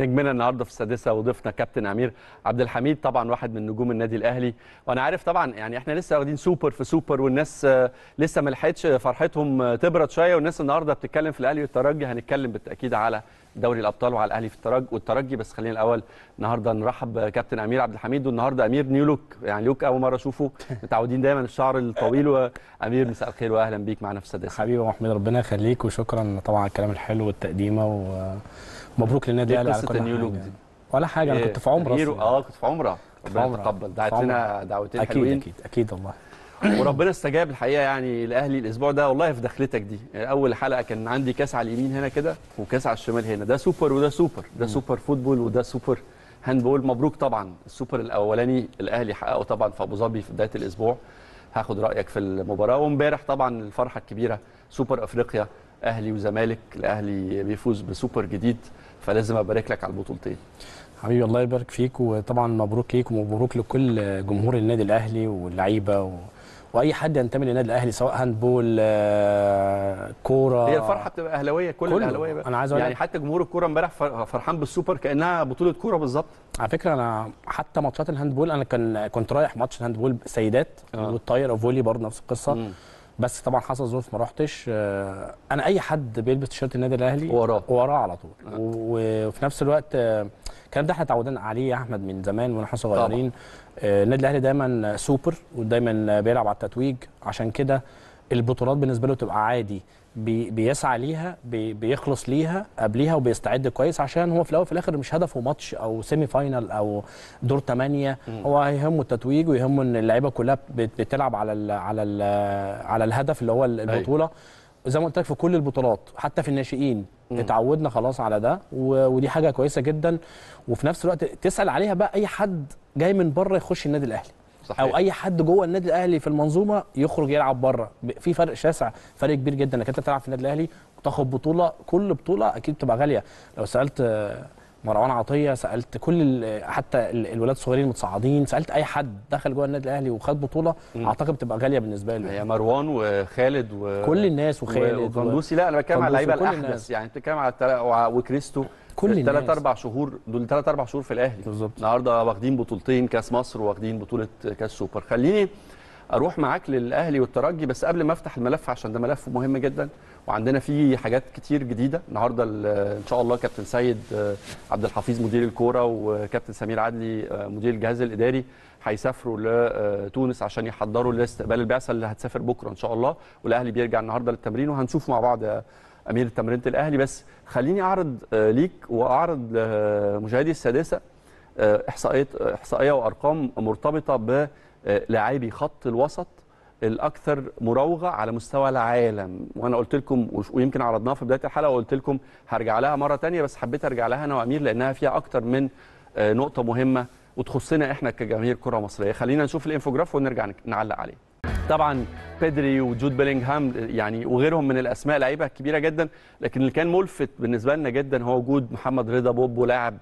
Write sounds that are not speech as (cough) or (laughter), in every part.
نجمنا النهارده في السادسه وضيفنا كابتن امير عبد الحميد طبعا واحد من نجوم النادي الاهلي وانا عارف طبعا يعني احنا لسه واخدين سوبر في سوبر والناس لسه ما لحقتش فرحتهم تبرد شويه والناس النهارده بتتكلم في الاهلي والترجي هنتكلم بالتاكيد على دوري الابطال وعلى الاهلي في الترجي والترجي بس خلينا الاول النهارده نرحب كابتن امير عبد الحميد والنهارده امير نيو لوك يعني لوك اول مره اشوفه (laughs) متعودين دايما الشعر الطويل وامير مساء الخير واهلا بيك معنا في السادسه حبيبي محمد ربنا يخليك وشكرا طبعا على الكلام الحلو والتقديمه و... مبروك للنادي إيه الاهلي على كل حاجه دي. ولا حاجه انا إيه كنت في عمره اه كنت في عمره ربنا يتقبل دعت لنا دعوتين اكيد حلوين. اكيد اكيد والله (coughs) وربنا استجاب الحقيقه يعني الاهلي الاسبوع ده والله في دخلتك دي اول حلقه كان عندي كاس على اليمين هنا كده وكاس على الشمال هنا ده سوبر وده سوبر ده سوبر فوتبول وده سوبر هاندبول مبروك طبعا السوبر الاولاني الاهلي حققه طبعا في ابو ظبي في بدايه الاسبوع هاخد رايك في المباراه وامبارح طبعا الفرحه الكبيره سوبر افريقيا اهلي وزمالك الاهلي بيفوز بسوبر جديد فلازم ابارك لك على البطولتين حبيبي الله يبارك فيك وطبعا مبروك ليك ومبروك لكل جمهور النادي الاهلي واللعيبه و... واي حد ينتمي للنادي الاهلي سواء هاندبول آه، كوره هي الفرحه بتبقى اهلاويه كل الاهلاويه بقى انا عايز يعني حتى جمهور الكوره امبارح فرحان بالسوبر كانها بطوله كوره بالظبط على فكره انا حتى ماتشات الهاندبول انا كان كنت رايح ماتش الهاندبول سيدات آه. والطايره فولي برضه نفس القصه بس طبعا حصل ظروف ما رحتش آه، انا اي حد بيلبس تيشيرت النادي الاهلي وراه وراه على طول آه. وفي نفس الوقت آه، الكلام ده احنا اتعودنا عليه يا احمد من زمان واحنا صغيرين النادي الاهلي دايما سوبر ودايما بيلعب على التتويج عشان كده البطولات بالنسبه له تبقى عادي بي بيسعى ليها بي بيخلص ليها قبليها وبيستعد كويس عشان هو في الاول وفي الاخر مش هدفه ماتش او سيمي فاينل او دور ثمانية هو هيهمه التتويج ويهمه ان اللعيبه كلها بتلعب على الـ على الـ على الهدف اللي هو أيوه. البطوله أي. زي ما قلت لك في كل البطولات حتى في الناشئين اتعودنا خلاص على ده ودي حاجه كويسه جدا وفي نفس الوقت تسال عليها بقى اي حد جاي من بره يخش النادي الاهلي صحيح. او اي حد جوه النادي الاهلي في المنظومه يخرج يلعب بره في فرق شاسع فرق كبير جدا انك انت تلعب في النادي الاهلي وتاخد بطوله كل بطوله اكيد بتبقى غاليه لو سالت مروان عطيه سالت كل حتى الولاد الصغيرين المتصاعدين سالت اي حد دخل جوه النادي الاهلي وخد بطوله م. اعتقد بتبقى غاليه بالنسبه له هي مروان وخالد و... كل الناس وخالد وقندوسي لا انا بتكلم على اللعيبه الاحدث يعني بتكلم على وكريستو كل الناس ثلاث اربع شهور دول ثلاث اربع شهور في الاهلي بالظبط النهارده واخدين بطولتين كاس مصر واخدين بطوله كاس سوبر خليني اروح معاك للاهلي والترجي بس قبل ما افتح الملف عشان ده ملف مهم جدا وعندنا فيه حاجات كتير جديده النهارده ان شاء الله كابتن سيد آه، عبد الحفيظ مدير الكوره وكابتن سمير عدلي آه، مدير الجهاز الاداري هيسافروا لتونس آه، عشان يحضروا لاستقبال البعثه اللي هتسافر بكره ان شاء الله والاهلي بيرجع النهارده للتمرين وهنشوف مع بعض امير تمرينه الاهلي بس خليني اعرض آه، ليك واعرض لمشاهدي آه، السادسه آه، احصائيه احصائيه وارقام مرتبطه بلاعبي خط الوسط الاكثر مراوغه على مستوى العالم وانا قلت لكم ويمكن عرضناها في بدايه الحلقه وقلت لكم هرجع لها مره ثانيه بس حبيت ارجع لها انا وامير لانها فيها اكثر من نقطه مهمه وتخصنا احنا كجماهير كره مصريه خلينا نشوف الانفوجراف ونرجع نعلق عليه طبعا بيدري وجود بيلينغهام يعني وغيرهم من الاسماء لعيبه كبيره جدا لكن اللي كان ملفت بالنسبه لنا جدا هو وجود محمد رضا بوب ولاعب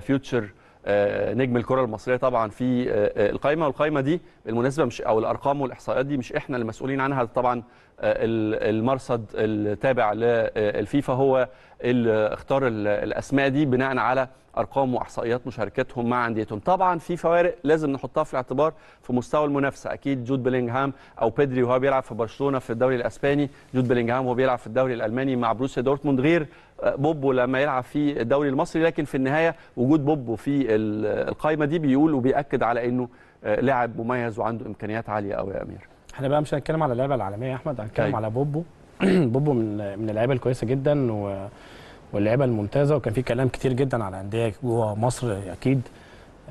فيوتشر آه، آه، نجم الكره المصريه طبعا في آه، القائمه والقائمه دي بالمناسبه مش او الارقام والاحصائيات دي مش احنا اللي مسؤولين عنها طبعا المرصد التابع للفيفا هو اللي اختار الاسماء دي بناء على ارقام واحصائيات مشاركتهم مع انديتهم طبعا في فوارق لازم نحطها في الاعتبار في مستوى المنافسه اكيد جود بيلينغهام او بيدري وهو بيلعب في برشلونه في الدوري الاسباني جود بيلينغهام وهو بيلعب في الدوري الالماني مع بروسيا دورتموند غير آه، بوبو لما يلعب في الدوري المصري لكن في النهايه وجود بوبو في القائمه دي بيقول وبياكد على انه آه، لاعب مميز وعنده امكانيات عاليه قوي يا امير احنا بقى مش هنتكلم على اللعبه العالميه يا احمد هنتكلم طيب. على بوبو (clears throat) بوبو من من اللعيبه الكويسه جدا واللعيبه الممتازه وكان في كلام كتير جدا على انديه جوه مصر اكيد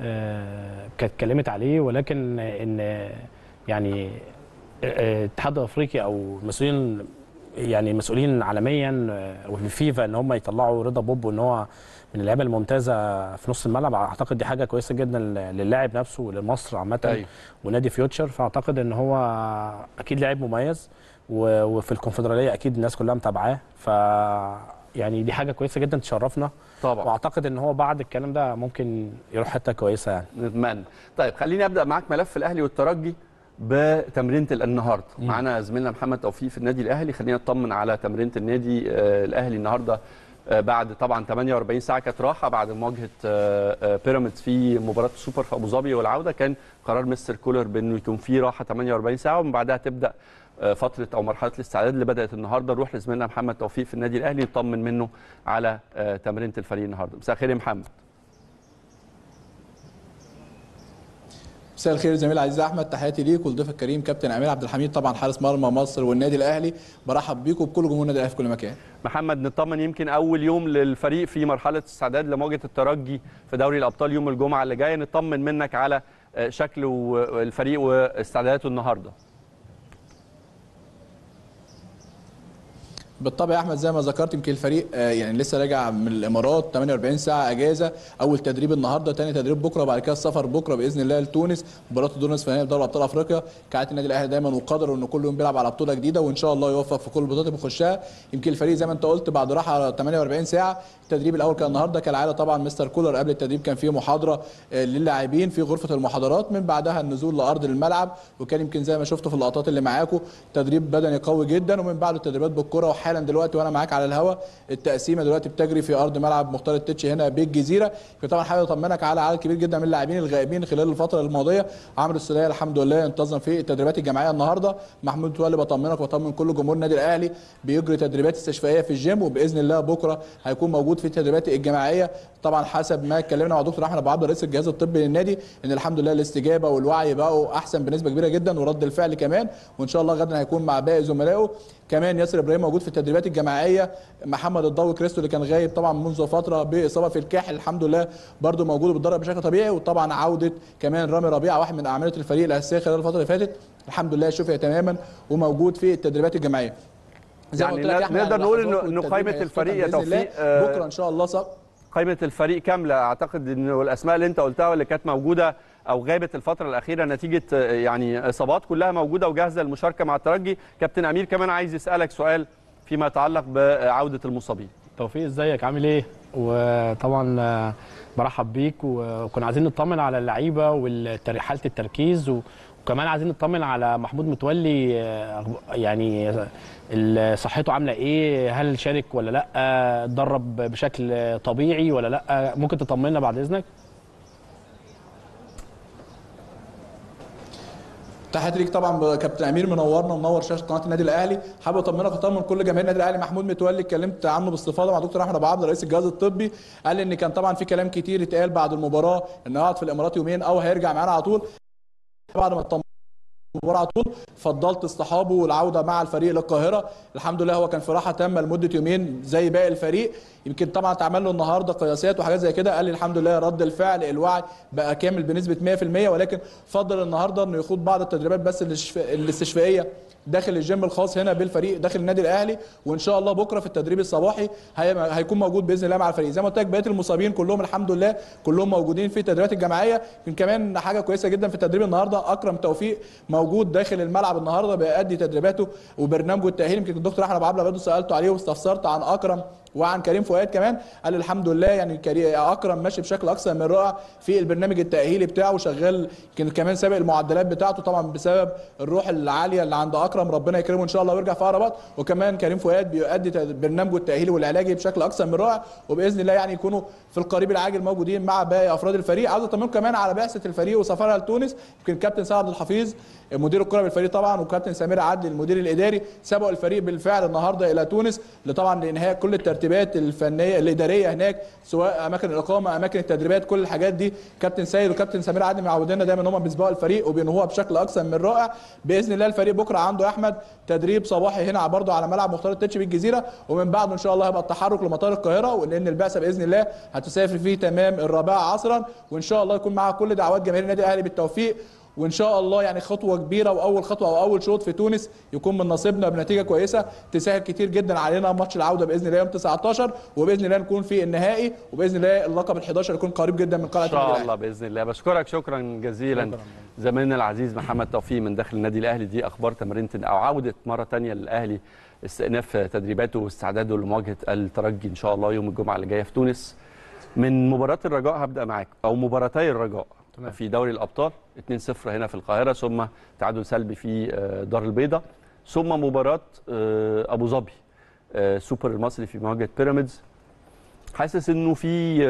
آه، كانت اتكلمت عليه ولكن ان يعني الاتحاد آه، آه، الافريقي او المسؤولين يعني مسؤولين عالميا والفيفا ان هم يطلعوا رضا بوبو ان هو من اللعيبه الممتازه في نص الملعب اعتقد دي حاجه كويسه جدا للاعب نفسه ولمصر عامه أيوه. ونادي فيوتشر فاعتقد ان هو اكيد لاعب مميز وفي الكونفدراليه اكيد الناس كلها متابعاه ف يعني دي حاجه كويسه جدا تشرفنا طبعا واعتقد ان هو بعد الكلام ده ممكن يروح حته كويسه يعني نتمنى طيب خليني ابدا معاك ملف الاهلي والترجي بتمرينه النهارده معانا زميلنا محمد توفيق في النادي الاهلي خلينا نطمن على تمرينه النادي آه، الاهلي النهارده آه، بعد طبعا 48 ساعه كانت راحه بعد مواجهه آه، بيراميدز في مباراه السوبر في ابو ظبي والعوده كان قرار مستر كولر بانه يكون في راحه 48 ساعه ومن بعدها تبدا آه، فتره او مرحله الاستعداد اللي بدات النهارده نروح لزميلنا محمد توفيق في النادي الاهلي نطمن منه على آه، تمرينه الفريق النهارده مساء الخير يا محمد مساء الخير زميل عزيز احمد تحياتي ليك ولضيفك الكريم كابتن امير عبد الحميد طبعا حارس مرمى مصر والنادي الاهلي برحب بيكم بكل جمهور النادي الاهلي في كل مكان محمد نطمن يمكن اول يوم للفريق في مرحله استعداد لمواجهه الترجي في دوري الابطال يوم الجمعه اللي جاي نطمن منك على آه، شكل الفريق واستعداداته النهارده بالطبع يا احمد زي ما ذكرت يمكن الفريق آه، يعني لسه راجع من الامارات 48 ساعه اجازه اول تدريب النهارده ثاني تدريب بكره وبعد كده السفر بكره باذن الله لتونس مباراه الدور نصف نهائي لدوري ابطال افريقيا كعاده النادي الاهلي دايما وقدر انه كل يوم بيلعب على بطوله جديده وان شاء الله يوفق في كل البطولات اللي بيخشها يمكن الفريق زي ما انت قلت بعد راحه 48 ساعه التدريب الاول كان النهارده كالعاده طبعا مستر كولر قبل التدريب كان فيه محاضره آه، للاعبين في غرفه المحاضرات من بعدها النزول لارض الملعب وكان يمكن زي ما شفتوا في اللقطات اللي معاكم تدريب بدني قوي جدا ومن بعده التدريبات بالكره حالا دلوقتي وانا معاك على الهواء التقسيمه دلوقتي بتجري في ارض ملعب مختار التتش هنا بالجزيره فطبعا حابب اطمنك على عدد كبير جدا من اللاعبين الغائبين خلال الفتره الماضيه عمرو السوليه الحمد لله انتظم في التدريبات الجماعيه النهارده محمود متولي بطمنك وطمن كل جمهور النادي الاهلي بيجري تدريبات استشفائيه في الجيم وباذن الله بكره هيكون موجود في التدريبات الجماعيه طبعا حسب ما اتكلمنا مع دكتور احمد عبد رئيس الجهاز الطبي للنادي ان الحمد لله الاستجابه والوعي بقوا احسن بنسبه كبيره جدا ورد الفعل كمان وان شاء الله غدا هيكون مع باقي زملائه كمان ياسر ابراهيم موجود في التدريبات الجماعيه محمد الضوي كريستو اللي كان غايب طبعا منذ فتره باصابه في الكاحل الحمد لله برده موجود وبيتدرب بشكل طبيعي وطبعا عوده كمان رامي ربيعه واحد من اعمده الفريق الاساسيه خلال الفتره اللي فاتت الحمد لله شفي تماما وموجود في التدريبات الجماعيه يعني نقدر نقول ان قائمه الفريق يا توفيق آه، بكره ان شاء الله قائمه الفريق كامله اعتقد ان الاسماء اللي انت قلتها واللي كانت موجوده او غابت الفتره الاخيره نتيجه يعني اصابات كلها موجوده وجاهزه للمشاركه مع الترجي كابتن امير كمان عايز يسالك سؤال فيما يتعلق بعوده المصابين توفيق ازيك عامل ايه وطبعا برحب بيك وكنا عايزين نطمن على اللعيبه وحاله التركيز وكمان عايزين نطمن على محمود متولي يعني صحته عامله ايه هل شارك ولا لا اتدرب بشكل طبيعي ولا لا ممكن تطمنا بعد اذنك تحياتي ليك طبعا كابتن امير منورنا ومنور شاشه قناه النادي الاهلي حابب اطمنك اطمن كل جماهير النادي الاهلي محمود متولي اتكلمت عنه باستفاضه مع دكتور احمد ابو عبد رئيس الجهاز الطبي قال ان كان طبعا في كلام كتير اتقال بعد المباراه ان هيقعد في الامارات يومين او هيرجع معانا على طول بعد ما اطمن المباراه على طول فضلت اصطحابه والعوده مع الفريق للقاهره الحمد لله هو كان في راحه تامه لمده يومين زي باقي الفريق يمكن طبعا اتعمل له النهارده قياسات وحاجات زي كده قال لي الحمد لله رد الفعل الوعي بقى كامل بنسبه 100% ولكن فضل النهارده انه يخوض بعض التدريبات بس الاستشفائيه داخل الجيم الخاص هنا بالفريق داخل النادي الاهلي وان شاء الله بكره في التدريب الصباحي هيكون موجود باذن الله مع الفريق زي ما قلت لك بقيه المصابين كلهم الحمد لله كلهم موجودين في التدريبات الجماعيه يمكن كمان حاجه كويسه جدا في التدريب النهارده اكرم توفيق موجود داخل الملعب النهارده بيأدي تدريباته وبرنامجه التاهيلي يمكن الدكتور احمد عبد برضه سالته عليه واستفسرت عن اكرم وعن كريم فؤاد كمان قال الحمد لله يعني اكرم ماشي بشكل اكثر من رائع في البرنامج التاهيلي بتاعه وشغال كمان سابق المعدلات بتاعته طبعا بسبب الروح العاليه اللي عند اكرم ربنا يكرمه ان شاء الله ويرجع في اقرب وكمان كريم فؤاد بيؤدي برنامجه التاهيلي والعلاجي بشكل اكثر من رائع وباذن الله يعني يكونوا في القريب العاجل موجودين مع باقي افراد الفريق عاوز اطمنكم كمان على بعثه الفريق وسفرها لتونس يمكن كابتن سعد الحفيظ مدير الكره بالفريق طبعا وكابتن سمير عدلي المدير الاداري سبقوا الفريق بالفعل النهارده الى تونس لطبعا لانهاء كل الترتيب الترتيبات الفنيه الاداريه هناك سواء اماكن الاقامه اماكن التدريبات كل الحاجات دي كابتن سيد وكابتن سمير عادل معوديننا دايما ان هم بيسبقوا الفريق وبينهوها بشكل اكثر من رائع باذن الله الفريق بكره عنده احمد تدريب صباحي هنا برضه على ملعب مختار التتش بالجزيره ومن بعده ان شاء الله هيبقى التحرك لمطار القاهره ولان البعثه باذن الله هتسافر فيه تمام الرابعه عصرا وان شاء الله يكون معاها كل دعوات جماهير النادي الاهلي بالتوفيق وان شاء الله يعني خطوه كبيره واول خطوه او اول شوط في تونس يكون من نصيبنا بنتيجه كويسه تسهل كتير جدا علينا ماتش العوده باذن الله يوم 19 وباذن الله نكون في النهائي وباذن الله اللقب ال 11 يكون قريب جدا من قلعه ان شاء الله باذن الله بشكرك شكرا جزيلا زميلنا العزيز محمد توفيق من داخل النادي الاهلي دي اخبار تمرين او عوده مره ثانيه للاهلي استئناف تدريباته واستعداده لمواجهه الترجي ان شاء الله يوم الجمعه اللي جايه في تونس من مباراه الرجاء هبدا معاك او مباراتي الرجاء في دوري الابطال 2-0 هنا في القاهره ثم تعادل سلبي في آه، دار البيضاء ثم مباراه آه، ابو ظبي آه، سوبر المصري في مواجهه بيراميدز حاسس انه في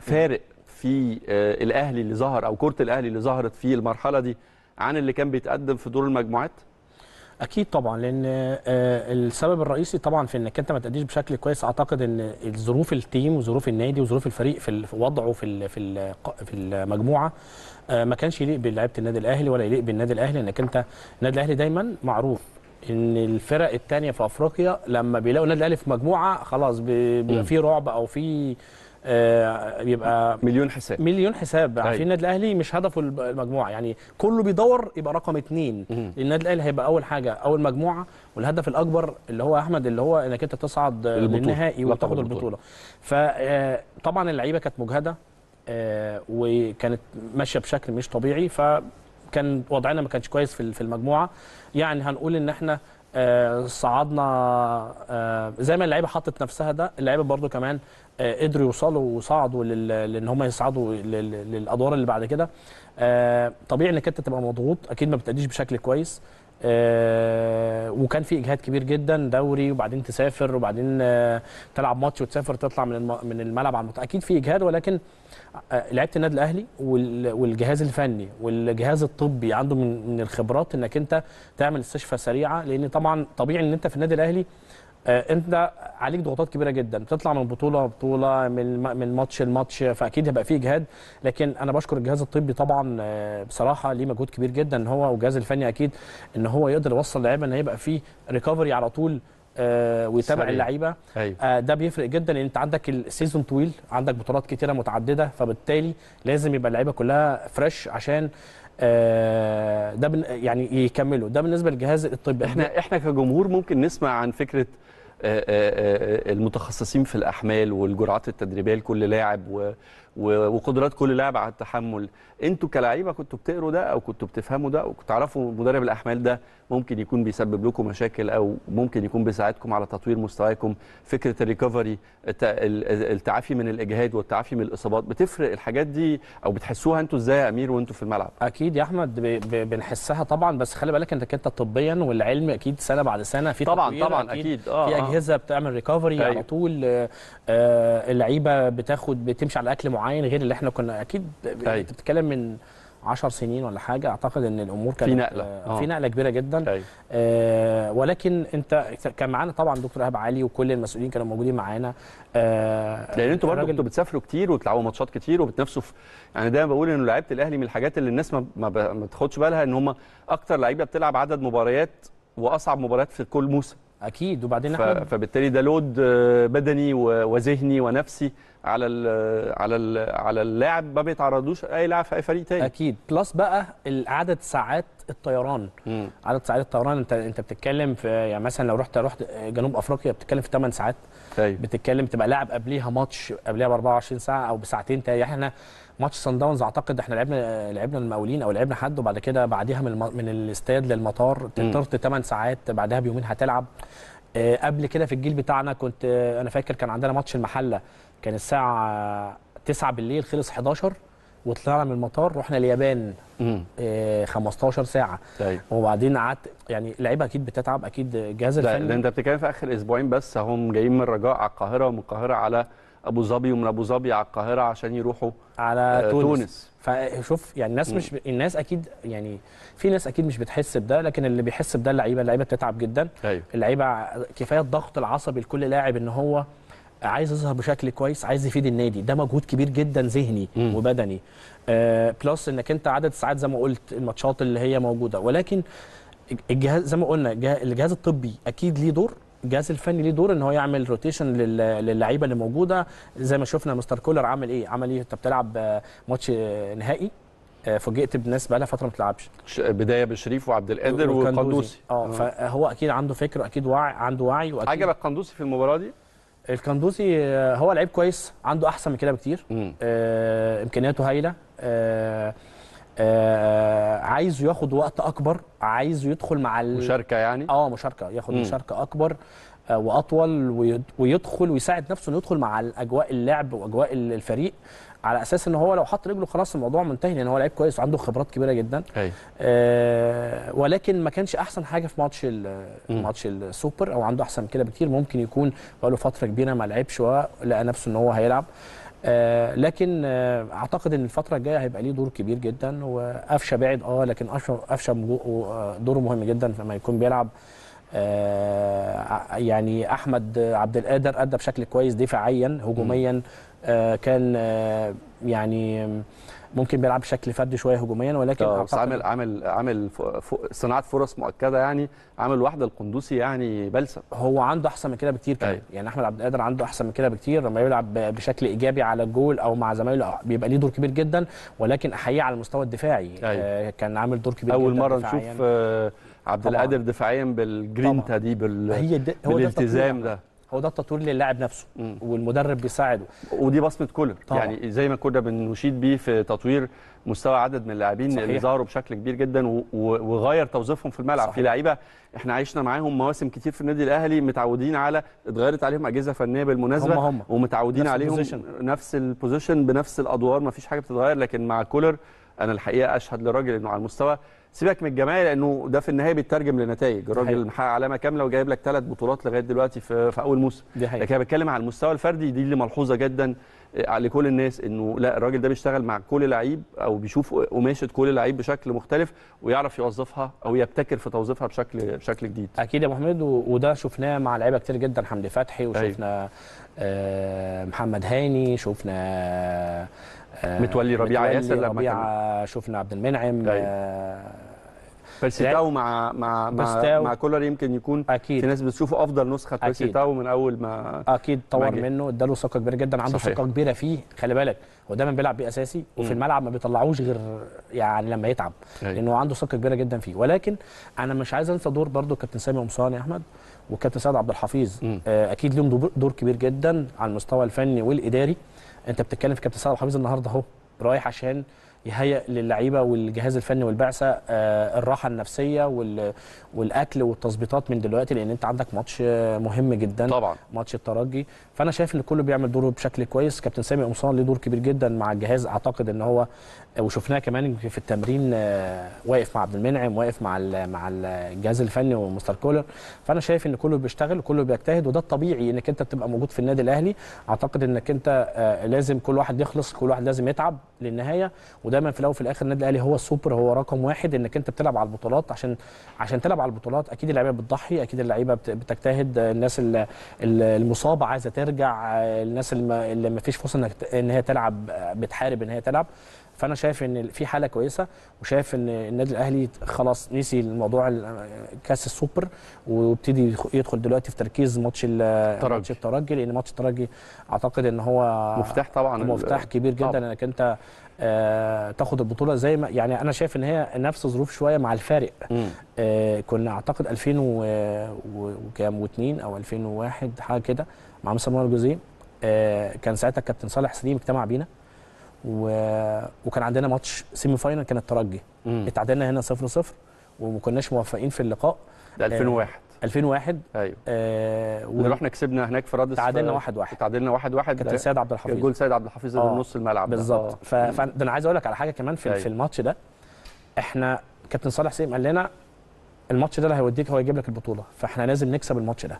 فارق في الاهلي اللي ظهر او كره الاهلي اللي ظهرت في المرحله دي عن اللي كان بيتقدم في دور المجموعات اكيد طبعا لان آه، السبب الرئيسي طبعا في انك انت ما تاديش بشكل كويس اعتقد ان ظروف التيم وظروف النادي وظروف الفريق في وضعه في في في المجموعه آه، ما كانش يليق بلعيبه النادي الاهلي ولا يليق بالنادي الاهلي انك انت النادي الاهلي دايما معروف ان الفرق الثانيه في افريقيا لما بيلاقوا النادي الاهلي في مجموعه خلاص بيبقى في رعب او في آه، يبقى مليون حساب مليون حساب عشان طيب. النادي الاهلي مش هدفه المجموعه يعني كله بيدور يبقى رقم اثنين النادي الاهلي هيبقى اول حاجه اول مجموعه والهدف الاكبر اللي هو احمد اللي هو انك انت تصعد للنهائي وتاخد البطوله فطبعا آه، اللعيبه كانت مجهده آه، وكانت ماشيه بشكل مش طبيعي فكان وضعنا ما كانش كويس في المجموعه يعني هنقول ان احنا صعدنا زي ما اللعيبه حطت نفسها ده اللعيبه برده كمان آه، قدروا يوصلوا وصعدوا لان هم يصعدوا للادوار اللي بعد كده آه، طبيعي انك انت تبقى مضغوط اكيد ما بتاديش بشكل كويس آه، وكان في اجهاد كبير جدا دوري وبعدين تسافر وبعدين تلعب ماتش وتسافر تطلع من الم... من الملعب على المت... اكيد في اجهاد ولكن لعيبه النادي الاهلي وال... والجهاز الفني والجهاز الطبي عنده من, من الخبرات انك انت تعمل استشفاء سريعه لان طبعا طبيعي ان انت في النادي الاهلي آه، انت عليك ضغوطات كبيره جدا بتطلع من بطوله بطوله من من ماتش لماتش فاكيد هيبقى فيه اجهاد لكن انا بشكر الجهاز الطبي طبعا آه، بصراحه ليه مجهود كبير جدا ان هو والجهاز الفني اكيد ان هو يقدر يوصل لعيبه ان هيبقى فيه ريكفري على طول آه ويتابع اللعيبه أيوة. آه ده بيفرق جدا لان انت عندك السيزون طويل عندك بطولات كتيره متعدده فبالتالي لازم يبقى اللعيبه كلها فريش عشان آه ده يعني يكملوا ده بالنسبه للجهاز الطبي احنا احنا كجمهور ممكن نسمع عن فكره آه، آه، آه، المتخصصين في الاحمال والجرعات التدريبيه لكل لاعب وقدرات كل لاعب على التحمل انتوا كلاعيبه كنتوا بتقروا ده او كنتوا بتفهموا ده وكنتوا تعرفوا مدرب الاحمال ده ممكن يكون بيسبب لكم مشاكل او ممكن يكون بيساعدكم على تطوير مستواكم فكره الريكفري التعافي من الاجهاد والتعافي من الاصابات بتفرق الحاجات دي او بتحسوها انتوا ازاي يا امير وانتوا في الملعب اكيد يا احمد بنحسها طبعا بس خلي بالك انك انت طبيا والعلم اكيد سنه بعد سنه في طبعا طبعا اكيد, أكيد. آه في آه. اجهزه بتعمل ريكفري أيوه. على طول آه،, آه اللعيبه بتاخد بتمشي على اكل معين معين غير اللي احنا كنا اكيد أيوة. انت بتتكلم من 10 سنين ولا حاجه اعتقد ان الامور كانت في نقله آه. في آه. نقله كبيره جدا أيوة. آه ولكن انت كان معانا طبعا دكتور ايهاب علي وكل المسؤولين كانوا موجودين معانا آه لان انتوا برضه كنتوا بتسافروا كتير وتلعبوا ماتشات كتير وبتنافسوا في يعني دايما بقول ان لعيبه الاهلي من الحاجات اللي الناس ما ما, ما تاخدش بالها ان هم اكتر لعيبه بتلعب عدد مباريات واصعب مباريات في كل موسم اكيد وبعدين ف... احنا فبالتالي ده لود آه، بدني وذهني ونفسي على ال على ال على اللاعب ما بيتعرضوش اي لاعب في اي فريق تاني اكيد بلس بقى عدد ساعات الطيران مم. عدد ساعات الطيران انت انت بتتكلم في يعني مثلا لو رحت رحت جنوب افريقيا بتتكلم في 8 ساعات أيوه. بتتكلم تبقى لاعب قبليها ماتش قبليها ب 24 ساعه او بساعتين تاني احنا ماتش سان داونز اعتقد احنا لعبنا لعبنا المقاولين او لعبنا حد وبعد كده بعديها من الم... من الاستاد للمطار طرت 8 ساعات بعدها بيومين هتلعب آه، قبل كده في الجيل بتاعنا كنت آه، انا فاكر كان عندنا ماتش المحله كان الساعه 9 بالليل خلص 11 وطلعنا من المطار رحنا اليابان آه 15 ساعه طيب. وبعدين قعدت يعني لعيبه اكيد بتتعب اكيد الجهاز الفني ده انت بتتكلم في اخر اسبوعين بس هم جايين من الرجاء على القاهره ومن القاهره على ابو ظبي ومن ابو ظبي على القاهره عشان يروحوا على آه، تونس. تونس فشوف يعني الناس مش ب... الناس اكيد يعني في ناس اكيد مش بتحس بده لكن اللي بيحس بده اللعيبه اللعيبه بتتعب جدا أيوه. اللعيبه كفايه الضغط العصبي لكل لاعب ان هو عايز يظهر بشكل كويس عايز يفيد النادي ده مجهود كبير جدا ذهني وبدني آه بلس انك انت عدد الساعات زي ما قلت الماتشات اللي هي موجوده ولكن الجهاز زي ما قلنا الجهاز الطبي اكيد ليه دور الجهاز الفني ليه دور ان هو يعمل روتيشن للعيبه اللي موجوده زي ما شفنا مستر كولر عمل ايه عمل ايه انت بتلعب ماتش نهائي آه، فوجئت بناس بقى لها فتره ما بتلعبش بدايه بشريف وعبد القادر والقندوسي آه،, اه فهو اكيد عنده فكر اكيد وعي عنده وعي وأكيد عجبك القندوسي في المباراه دي القندوسي آه، هو لعيب كويس عنده احسن من كده بكتير امكانياته هايله آه آه عايزه ياخد وقت اكبر عايزه يدخل مع ال... مشاركه يعني اه مشاركه ياخد مشاركه اكبر آه واطول ويدخل ويساعد نفسه انه يدخل مع اجواء اللعب واجواء الفريق على اساس ان هو لو حط رجله خلاص الموضوع منتهي لان هو لعيب كويس وعنده خبرات كبيره جدا أي. أيوه. آه ولكن ما كانش احسن حاجه في ماتش ماتش السوبر او عنده احسن من كده بكتير ممكن يكون بقاله فتره كبيره ما لعبش ولقى نفسه ان هو هيلعب آه، لكن آه، اعتقد ان الفتره الجايه هيبقى ليه دور كبير جدا وقفشه بعد اه لكن قفشه آه، دوره مهم جدا لما يكون بيلعب يعني احمد عبد القادر ادى بشكل كويس دفاعيا هجوميا كان يعني ممكن بيلعب بشكل فردي شويه هجوميا ولكن آه، بس عامل عامل عامل صناعه فرص مؤكده يعني عامل واحده القندوسي يعني بلسم هو عنده احسن من كده بكتير كمان أيوه. يعني احمد عبد القادر عنده احسن من كده بكتير لما يلعب بشكل ايجابي على الجول او مع زمايله بيبقى ليه دور كبير جدا ولكن احييه على المستوى الدفاعي أيوه. آه، كان عامل دور كبير اول جداً مره نشوف آه، عبد القادر دفاعيا بالجرينتا دي بال... هي ده... بالالتزام ده هو ده التطوير للاعب نفسه مم. والمدرب بيساعده ودي بصمه كولر طبعا. يعني زي ما كنا بنشيد بيه في تطوير مستوى عدد من اللاعبين صحيح. اللي ظهروا بشكل كبير جدا وغير توظيفهم في الملعب صحيح. في لعيبه احنا عشنا معاهم مواسم كتير في النادي الاهلي متعودين على اتغيرت عليهم اجهزه فنيه بالمناسبه هم هم. ومتعودين نفس عليهم البوزيشن. نفس البوزيشن بنفس الادوار ما فيش حاجه بتتغير لكن مع كولر انا الحقيقه اشهد للراجل انه على المستوى سيبك من الجماعي لانه ده في النهايه بيترجم لنتائج الراجل محقق علامه كامله وجايب لك ثلاث بطولات لغايه دلوقتي في, في اول موسم لكن انا بتكلم على المستوى الفردي دي اللي ملحوظه جدا آه، لكل الناس انه لا الراجل ده بيشتغل مع كل لعيب او بيشوف قماشه كل لعيب بشكل مختلف ويعرف يوظفها او يبتكر في توظيفها بشكل بشكل جديد اكيد يا محمد وده شفناه مع لعيبه كتير جدا حمدي فتحي أيوه. وشفنا آه محمد هاني شفنا آه، متولي ربيعه ياسر لما ربيعه شفنا عبد المنعم أيوة. آه، فالسيتاو يعني مع مع مع, مع كولر يمكن يكون أكيد. في ناس بتشوفه افضل نسخه فالسيتاو من اول ما اكيد طور منه اداله ثقه كبيره جدا عنده ثقه كبيره فيه خلي بالك هو دايما بيلعب بيه اساسي وفي الملعب ما بيطلعوش غير يعني لما يتعب هي. أيوه. لانه عنده ثقه كبيره جدا فيه ولكن انا مش عايز انسى دور برده كابتن سامي قمصان يا احمد وكابتن سعد عبد الحفيظ آه، اكيد لهم دور كبير جدا على المستوى الفني والاداري انت بتتكلم في كابتن سعد عبد الحفيظ النهارده اهو رايح عشان يهيئ للعيبه والجهاز الفني والبعثه آه، الراحه النفسيه والاكل والتظبيطات من دلوقتي لان انت عندك ماتش مهم جدا طبعا ماتش الترجي فانا شايف ان كله بيعمل دوره بشكل كويس كابتن سامي قمصان له دور كبير جدا مع الجهاز اعتقد ان هو آه، وشفناه كمان في التمرين آه، واقف مع عبد المنعم واقف مع مع الجهاز الفني ومستر كولر فانا شايف ان كله بيشتغل وكله بيجتهد وده الطبيعي انك انت بتبقى موجود في النادي الاهلي اعتقد انك انت لازم كل واحد يخلص كل واحد لازم يتعب للنهايه وده دايما في الاول وفي الاخر النادي الاهلي هو السوبر هو رقم واحد انك انت بتلعب على البطولات عشان عشان تلعب على البطولات اكيد اللعيبه بتضحي اكيد اللعيبه بتجتهد الناس المصابه عايزه ترجع الناس اللي ما فيش فرصه ان هي تلعب بتحارب ان هي تلعب فانا شايف ان في حاله كويسه وشايف ان النادي الاهلي خلاص نسي الموضوع كاس السوبر وابتدي يدخل دلوقتي في تركيز ماتش ماتش الترجي لان ماتش الترجي اعتقد ان هو مفتاح طبعا مفتاح كبير جدا انك انت آه تاخد البطوله زي ما يعني انا شايف ان هي نفس ظروف شويه مع الفارق آه كنا اعتقد 2000 وكام و2 او 2001 حاجه كده مع مستر مروان الجوزيه آه كان ساعتها الكابتن صالح سليم اجتمع بينا و... وكان عندنا ماتش سيمي فاينل كان الترجي اتعادلنا هنا 0 0 وما كناش موفقين في اللقاء ده 2001 2001 ايوه آه و... رحنا كسبنا هناك في رادس تعادلنا 1 1 واحد واحد. تعادلنا 1 1 واحد واحد كان سيد عبد الحفيظ جول سيد عبد الحفيظ اللي آه. نص الملعب بالظبط آه. ف... فانا عايز اقول لك على حاجه كمان في, أيوه. في الماتش ده احنا كابتن صالح سيم قال لنا الماتش ده اللي هيوديك هو يجيب لك البطوله فاحنا لازم نكسب الماتش ده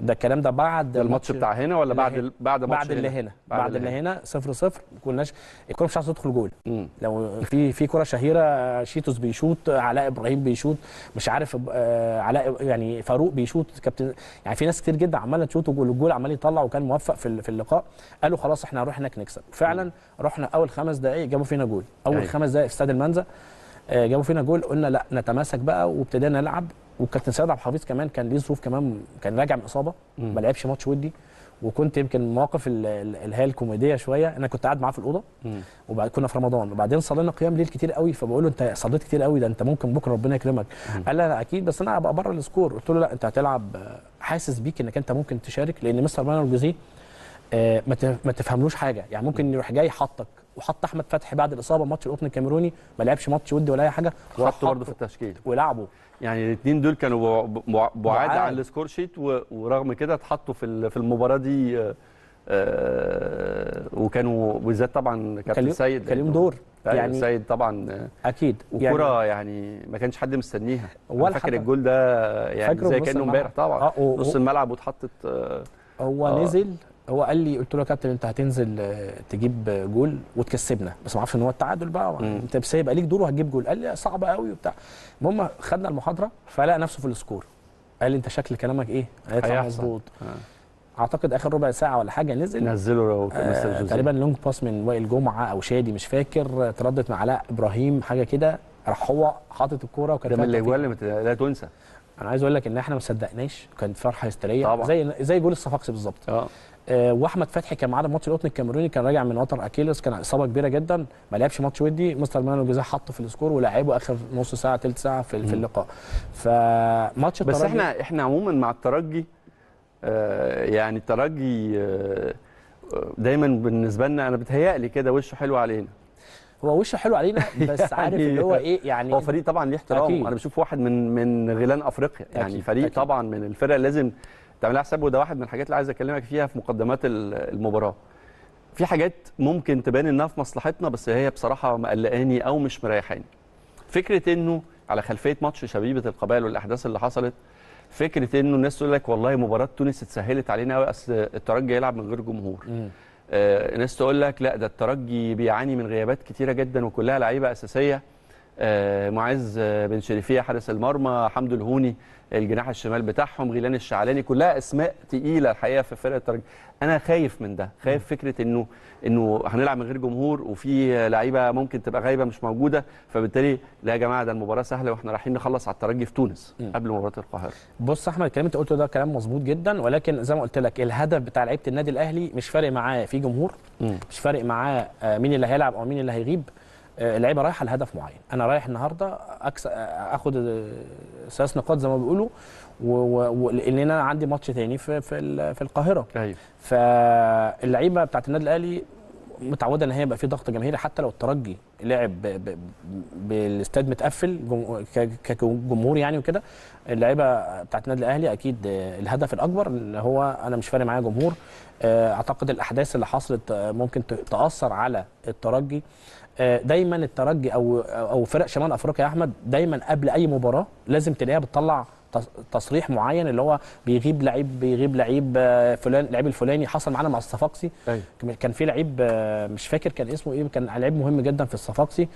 ده الكلام ده بعد ده الماتش بتاع هنا ولا بعد ال... بعد ماتش بعد اللي هنا, هنا. بعد, بعد اللي هنا 0 0 ما كناش الكوره مش عارفه تدخل جول مم. لو في في كوره شهيره شيتوس بيشوط علاء ابراهيم بيشوط مش عارف آه علاء يعني فاروق بيشوط كابتن يعني في ناس كتير جدا عماله تشوط والجول عمال يطلع وكان موفق في في اللقاء قالوا خلاص احنا هنروح هناك نكسب فعلا رحنا اول خمس دقائق جابوا فينا جول اول أيوه. خمس دقائق في استاد المنزه آه، جابوا فينا جول قلنا لا نتماسك بقى وابتدينا نلعب وكابتن سيد عبد الحفيظ كمان كان ليه ظروف كمان كان راجع من اصابه ما لعبش ماتش ودي وكنت يمكن المواقف اللي هي الكوميديه شويه انا كنت قاعد معاه في الاوضه وبعد كنا في رمضان وبعدين صلينا قيام ليل كتير قوي فبقول له انت صليت كتير قوي ده انت ممكن بكره ربنا يكرمك قال لا اكيد بس انا هبقى بره السكور قلت له لا انت هتلعب حاسس بيك انك انت ممكن تشارك لان مستر مانويل جوزيه آه، ما تفهملوش حاجه يعني ممكن يروح جاي حاطك وحط احمد فتحي بعد الاصابه ماتش القطن الكاميروني ما لعبش ماتش ودي ولا اي حاجه وحطه برضه في التشكيل ولعبه يعني الاثنين دول كانوا بعاد عن السكور شيت ورغم كده اتحطوا في في المباراه دي آه،, آه وكانوا بالذات طبعا كابتن سيد كان ليهم دور أيوة، يعني سيد طبعا اكيد وكره يعني, يعني ما كانش حد مستنيها ولا فاكر الجول ده يعني زي كانه امبارح طبعا آه، نص الملعب واتحطت آه، هو آه نزل هو قال لي قلت له يا كابتن انت هتنزل آه، تجيب جول وتكسبنا بس ما اعرفش ان هو التعادل بقى انت سايب ليك دور وهتجيب جول قال لي صعب قوي وبتاع المهم خدنا المحاضره فلقى نفسه في السكور قال لي انت شكل كلامك ايه؟ هيطلع مظبوط آه. اعتقد اخر ربع ساعه ولا حاجه نزل نزله لو آه تقريبا لونج باس من وائل جمعه او شادي مش فاكر تردت مع علاء ابراهيم حاجه كده راح هو حاطط الكوره وكانت ده من الاجوال لا تنسى انا عايز اقول لك ان احنا ما صدقناش كانت فرحه هستيريه زي زي جول الصفاقسي بالظبط اه آه، واحمد فتحي كان معاه ماتش القطن الكاميروني كان راجع من وتر اكيلس كان اصابه كبيره جدا ما لعبش ماتش ودي مستر مانو جزاه حطه في السكور ولعبه اخر نص ساعه ثلث ساعه في, في اللقاء فماتش بس احنا احنا عموما مع الترجي آه، يعني الترجي آه، دايما بالنسبه لنا انا بتهيألي كده وشه حلو علينا هو وشه حلو علينا (laughs) يعني بس عارف اللي هو ايه يعني هو فريق طبعا ليه احترام انا بشوف واحد من من غيلان افريقيا يعني أكيد. فريق أكيد. طبعا من الفرق لازم تعملها حساب وده واحد من الحاجات اللي عايز اكلمك فيها في مقدمات المباراه في حاجات ممكن تبان انها في مصلحتنا بس هي بصراحه مقلقاني او مش مريحاني فكره انه على خلفيه ماتش شبيبه القبائل والاحداث اللي حصلت فكره انه الناس تقول لك والله مباراه تونس اتسهلت علينا قوي اصل الترجي يلعب من غير جمهور آه ناس تقول لك لا ده الترجي بيعاني من غيابات كتيره جدا وكلها لعيبه اساسيه آه، معز آه، بن شريفيه حارس المرمى حمد الهوني الجناح الشمال بتاعهم غيلان الشعلاني كلها اسماء تقيله الحقيقه في فرقه الترجي انا خايف من ده خايف فكره انه انه هنلعب من غير جمهور وفي لعيبه ممكن تبقى غايبه مش موجوده فبالتالي لا يا جماعه ده المباراه سهله واحنا رايحين نخلص على الترجي في تونس قبل مباراه القاهره بص احمد الكلام انت قلته ده كلام مظبوط جدا ولكن زي ما قلت لك الهدف بتاع لعيبه النادي الاهلي مش فارق معاه في جمهور مش فارق معاه آه، مين اللي هيلعب او مين اللي هيغيب آه، اللعيبه رايحه لهدف معين انا رايح النهارده أكس... آه، اخد ثلاث آه، نقاط زي ما بيقولوا ولان و... انا عندي ماتش ثاني في في, ال... في القاهره ايوه فاللعيبه بتاعت النادي الاهلي متعوده ان هي يبقى في ضغط جماهيري حتى لو الترجي لعب ب... ب... بالاستاد متقفل جم... ك... كجمهور يعني وكده اللعيبه بتاعت النادي الاهلي اكيد الهدف الاكبر اللي هو انا مش فارق معايا جمهور اعتقد الاحداث اللي حصلت ممكن تاثر على الترجي آه، دايما الترجي او او فرق شمال افريقيا يا احمد دايما قبل اي مباراه لازم تلاقيها بتطلع تصريح معين اللي هو بيغيب لعيب بيغيب لعيب آه، فلان لعيب الفلاني حصل معانا مع الصفاقسي أيوه. كان في لعيب آه، مش فاكر كان اسمه ايه كان لعيب مهم جدا في الصفاقسي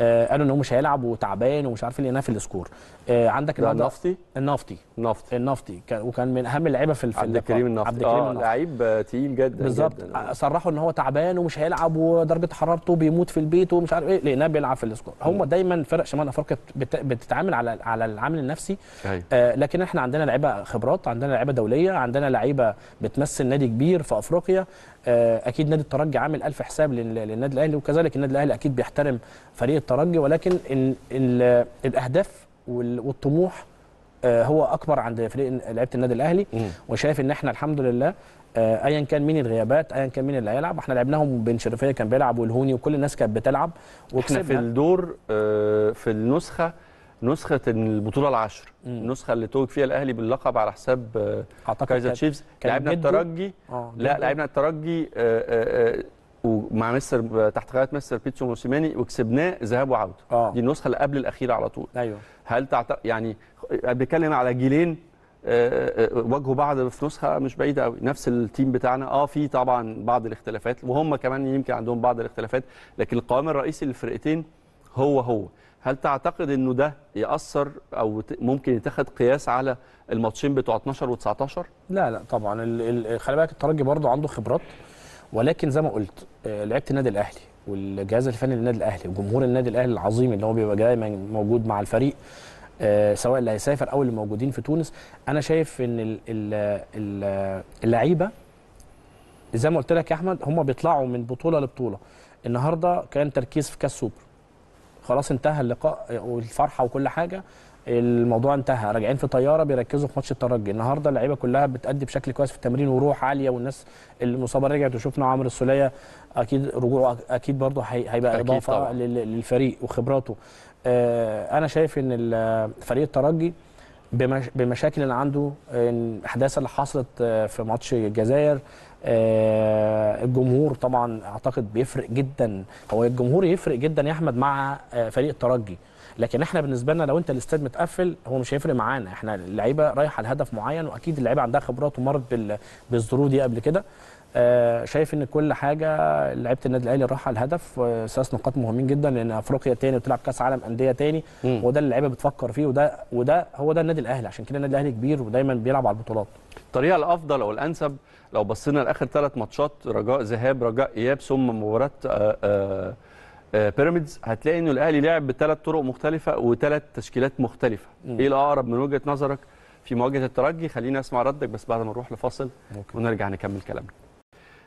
آه، قالوا ان هو مش هيلعب وتعبان ومش عارف ايه لقيناه في السكور آه، عندك النفطي النفطي النفطي النفطي وكان من اهم اللعيبه في عبد الكريم النفطي عبد الكريم آه، النفطي لعيب تقيل جدا بالظبط صرحوا ان هو تعبان ومش هيلعب ودرجه حرارته بيموت في البيت ومش عارف ايه لقيناه بيلعب في السكور هم دايما فرق شمال افريقيا بتتعامل على على العامل النفسي آه لكن احنا عندنا لعيبه خبرات عندنا لعيبه دوليه عندنا لعيبه بتمثل نادي كبير في افريقيا آه اكيد نادي الترجي عامل الف حساب للنادي الاهلي وكذلك النادي الاهلي اكيد بيحترم فريق الترجي ولكن الـ الـ الاهداف والطموح آه، هو اكبر عند فريق لعيبه النادي الاهلي وشايف ان احنا الحمد لله آه، ايا كان مين الغيابات ايا كان مين اللي هيلعب احنا لعبناهم بن شرفيه كان بيلعب والهوني وكل الناس كانت بتلعب وكسبنا احنا في الدور آه، في النسخه نسخه البطوله العشر النسخه اللي توج فيها الاهلي باللقب على حساب اعتقد كايزر تشيفز لعبنا الترجي آه لا لعبنا الترجي آآ آآ ومع مستر تحت قياده مستر بيتسو موسيماني وكسبناه ذهاب وعوده آه. دي النسخه اللي قبل الاخيره على طول ايوه هل تعت... يعني بنتكلم على جيلين آه، آه، واجهوا بعض في نسخه مش بعيده قوي نفس التيم بتاعنا اه في طبعا بعض الاختلافات وهم كمان يمكن عندهم بعض الاختلافات لكن القوام الرئيسي للفرقتين هو هو هل تعتقد انه ده ياثر او ممكن يتخذ قياس على الماتشين بتوع 12 و19 لا لا طبعا خلي بالك الترجي برضه عنده خبرات ولكن زي ما قلت آه، لعيبه النادي الاهلي والجهاز الفني للنادي الاهلي وجمهور النادي الاهلي العظيم اللي هو بيبقى جاي موجود مع الفريق آه، سواء اللي هيسافر او اللي موجودين في تونس انا شايف ان اللعيبه زي ما قلت لك يا احمد هم بيطلعوا من بطوله لبطوله النهارده كان تركيز في كاس سوبر خلاص انتهى اللقاء والفرحه وكل حاجه الموضوع انتهى راجعين في طياره بيركزوا في ماتش الترجي النهارده اللعيبه كلها بتأدي بشكل كويس في التمرين وروح عاليه والناس المصابه رجعت وشفنا عمر السوليه اكيد رجوعه اكيد برضه هيبقى اضافه طبعا. للفريق وخبراته آه، انا شايف ان فريق الترجي بمشاكل اللي عنده الاحداث اللي حصلت آه، في ماتش الجزائر آه، الجمهور طبعا اعتقد بيفرق جدا هو الجمهور يفرق جدا يا احمد مع فريق الترجي لكن احنا بالنسبه لنا لو انت الاستاد متقفل هو مش هيفرق معانا احنا اللعيبه رايحه لهدف معين واكيد اللعيبه عندها خبرات ومرت بالظروف دي قبل كده آه شايف ان كل حاجه لعيبه النادي الاهلي راح على الهدف ساس نقاط مهمين جدا لان افريقيا تاني وتلعب كاس عالم انديه تاني مم. وده اللي اللعيبه بتفكر فيه وده وده هو ده النادي الاهلي عشان كده النادي الاهلي كبير ودايما بيلعب على البطولات الطريقه الافضل او الانسب لو بصينا لاخر ثلاث ماتشات رجاء ذهاب رجاء اياب ثم مباراه آآ آه، آآ آه، بيراميدز آه، هتلاقي انه الاهلي لعب بثلاث طرق مختلفه وثلاث تشكيلات مختلفه مم. ايه الاقرب من وجهه نظرك في مواجهه الترجي خلينا اسمع ردك بس بعد ما نروح لفاصل مم. ونرجع نكمل كلامنا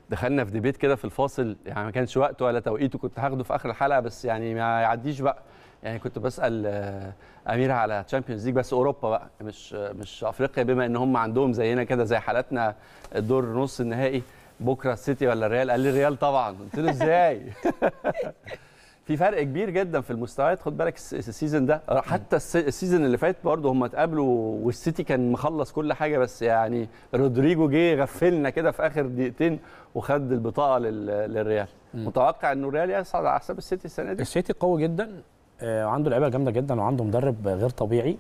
دخلنا في ديبيت كده في الفاصل يعني ما كانش وقته ولا توقيته كنت هاخده في اخر الحلقه بس يعني ما يعديش بقى يعني كنت بسال آه، امير على تشامبيونز ليج بس اوروبا بقى مش مش افريقيا بما ان هم عندهم زينا كده زي حالاتنا الدور نص النهائي بكره السيتي ولا الريال قال لي الريال طبعا قلت له ازاي (laughs) في فرق كبير جدا في المستويات خد بالك السيزون ده حتى السيزون اللي فات برضه هم اتقابلوا والسيتي كان مخلص كل حاجه بس يعني رودريجو جه غفلنا كده في اخر دقيقتين وخد البطاقه للريال متوقع انه الريال يصعد على حساب السيتي السنه دي السيتي قوي جدا آه، وعنده لعيبه جامده جدا وعنده مدرب غير طبيعي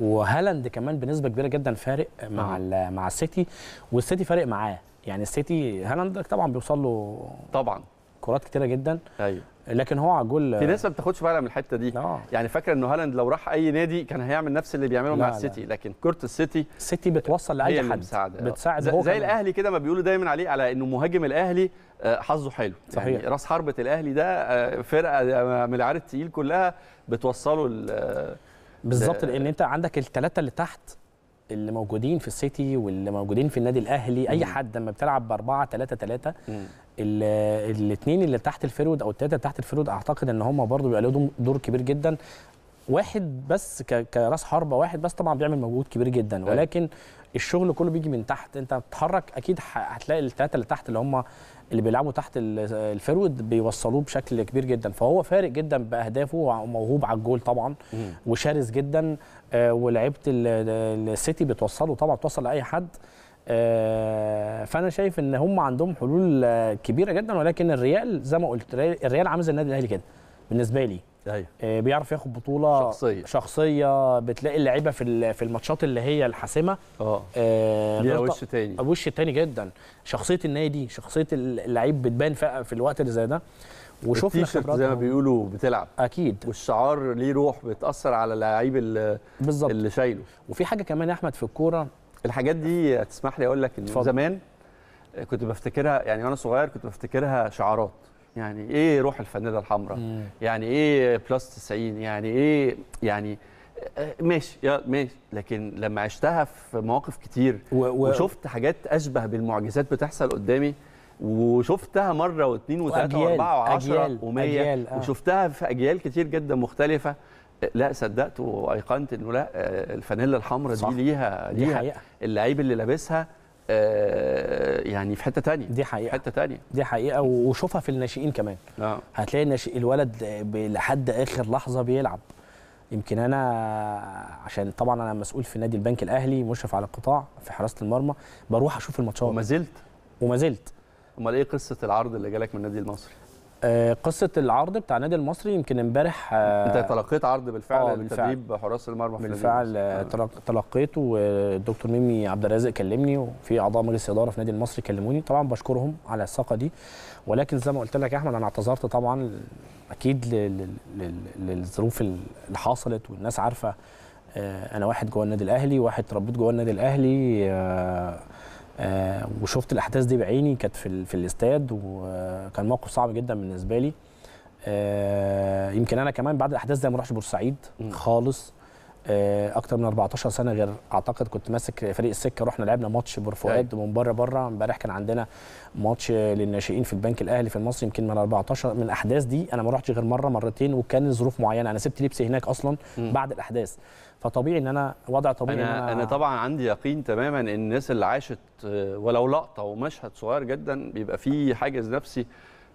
وهالاند كمان بنسبه كبيره جدا فارق مع مع السيتي والسيتي فارق معاه يعني السيتي هالاند طبعا بيوصل له طبعا كرات كتيره جدا ايوه لكن هو عجول في ناس ما بتاخدش بالها من الحته دي لا. يعني فاكره انه هالاند لو راح اي نادي كان هيعمل نفس اللي بيعمله مع السيتي لكن كره السيتي السيتي بتوصل لاي حد بتساعد, آه. بتساعد زي, هو زي الاهلي كده ما بيقولوا دايما عليه على انه مهاجم الاهلي آه، حظه حلو يعني صحيح يعني راس حربه الاهلي ده آه، فرقه من العيار التقيل كلها بتوصله بالظبط لان انت عندك الثلاثه اللي تحت اللي موجودين في السيتي واللي موجودين في النادي الاهلي اي حد لما بتلعب باربعه ثلاثه ثلاثه الاثنين اللي تحت الفيرود او الثلاثه تحت الفيرود اعتقد ان هم برضو بيبقى لهم دور كبير جدا واحد بس كراس حربه واحد بس طبعا بيعمل مجهود كبير جدا أيوة. ولكن الشغل كله بيجي من تحت انت بتتحرك اكيد هتلاقي الثلاثه اللي تحت اللي هم اللي بيلعبوا تحت الفيرود بيوصلوه بشكل كبير جدا فهو فارق جدا باهدافه وموهوب على الجول طبعا وشرس جدا آه، ولعيبه السيتي بتوصله طبعا بتوصل لاي حد آه، فانا شايف ان هم عندهم حلول آه، كبيره جدا ولكن الريال زي ما قلت الريال عامل زي النادي الاهلي كده بالنسبه لي ايوه آه، بيعرف ياخد بطوله شخصيه شخصيه بتلاقي اللعيبه في في الماتشات اللي هي الحاسمه اه ليها وش تاني وش تاني جدا شخصيه النادي شخصيه اللعيب بتبان في الوقت اللي زي ده وشفنا خبرات زي ما بيقولوا بتلعب اكيد والشعار ليه روح بتاثر على اللعيب اللي بالظبط اللي شايله وفي حاجه كمان يا احمد في الكوره الحاجات دي تسمح لي اقول لك ان زمان كنت بفتكرها يعني وانا صغير كنت بفتكرها شعارات يعني ايه روح الفانيلا الحمراء يعني ايه بلس 90 يعني ايه يعني آه، ماشي يا ماشي لكن لما عشتها في مواقف كتير و و وشفت حاجات اشبه بالمعجزات بتحصل قدامي وشفتها مره واثنين وثلاثه واربعه وعشره 10 و100 آه. وشفتها في اجيال كتير جدا مختلفه لا صدقت وايقنت انه لا آه، الفانيلا الحمراء دي ليها ليها حقيقة. اللعيب اللي لابسها آه، يعني في حته تانية دي حقيقه حته تانية دي حقيقه وشوفها في الناشئين كمان آه. هتلاقي الناشئ الولد لحد اخر لحظه بيلعب يمكن انا عشان طبعا انا مسؤول في نادي البنك الاهلي مشرف على القطاع في حراسه المرمى بروح اشوف الماتشات وما زلت وما زلت امال ايه قصه العرض اللي جالك من النادي المصري آه، قصه العرض بتاع النادي المصري يمكن امبارح آه، انت تلقيت عرض بالفعل, آه، لتدريب حراس المرمى في بالفعل آه. تلقيته والدكتور ميمي عبد الرازق كلمني وفي اعضاء مجلس اداره في النادي المصري كلموني طبعا بشكرهم على الثقه دي ولكن زي ما قلت لك يا احمد انا اعتذرت طبعا اكيد للظروف اللي حصلت والناس عارفه انا واحد جوه النادي الاهلي واحد تربيت جوه النادي الاهلي آه، وشفت الاحداث دي بعيني كانت في, في الاستاد وكان موقف صعب جدا بالنسبه لي آه، يمكن انا كمان بعد الاحداث دي ما رحتش بورسعيد خالص آه، اكتر من 14 سنه غير اعتقد كنت ماسك فريق السكه رحنا لعبنا ماتش بور فؤاد أيوة. من بره بره امبارح كان عندنا ماتش للناشئين في البنك الاهلي في المصري يمكن من 14 من الاحداث دي انا ما رحتش غير مره مرتين وكان ظروف معينه انا سبت لبسي هناك اصلا بعد الاحداث فطبيعي ان انا وضع طبيعي انا إن أنا, انا طبعا عندي يقين تماما ان الناس اللي عاشت آه، ولو لقطه ومشهد صغير جدا بيبقى فيه حاجز نفسي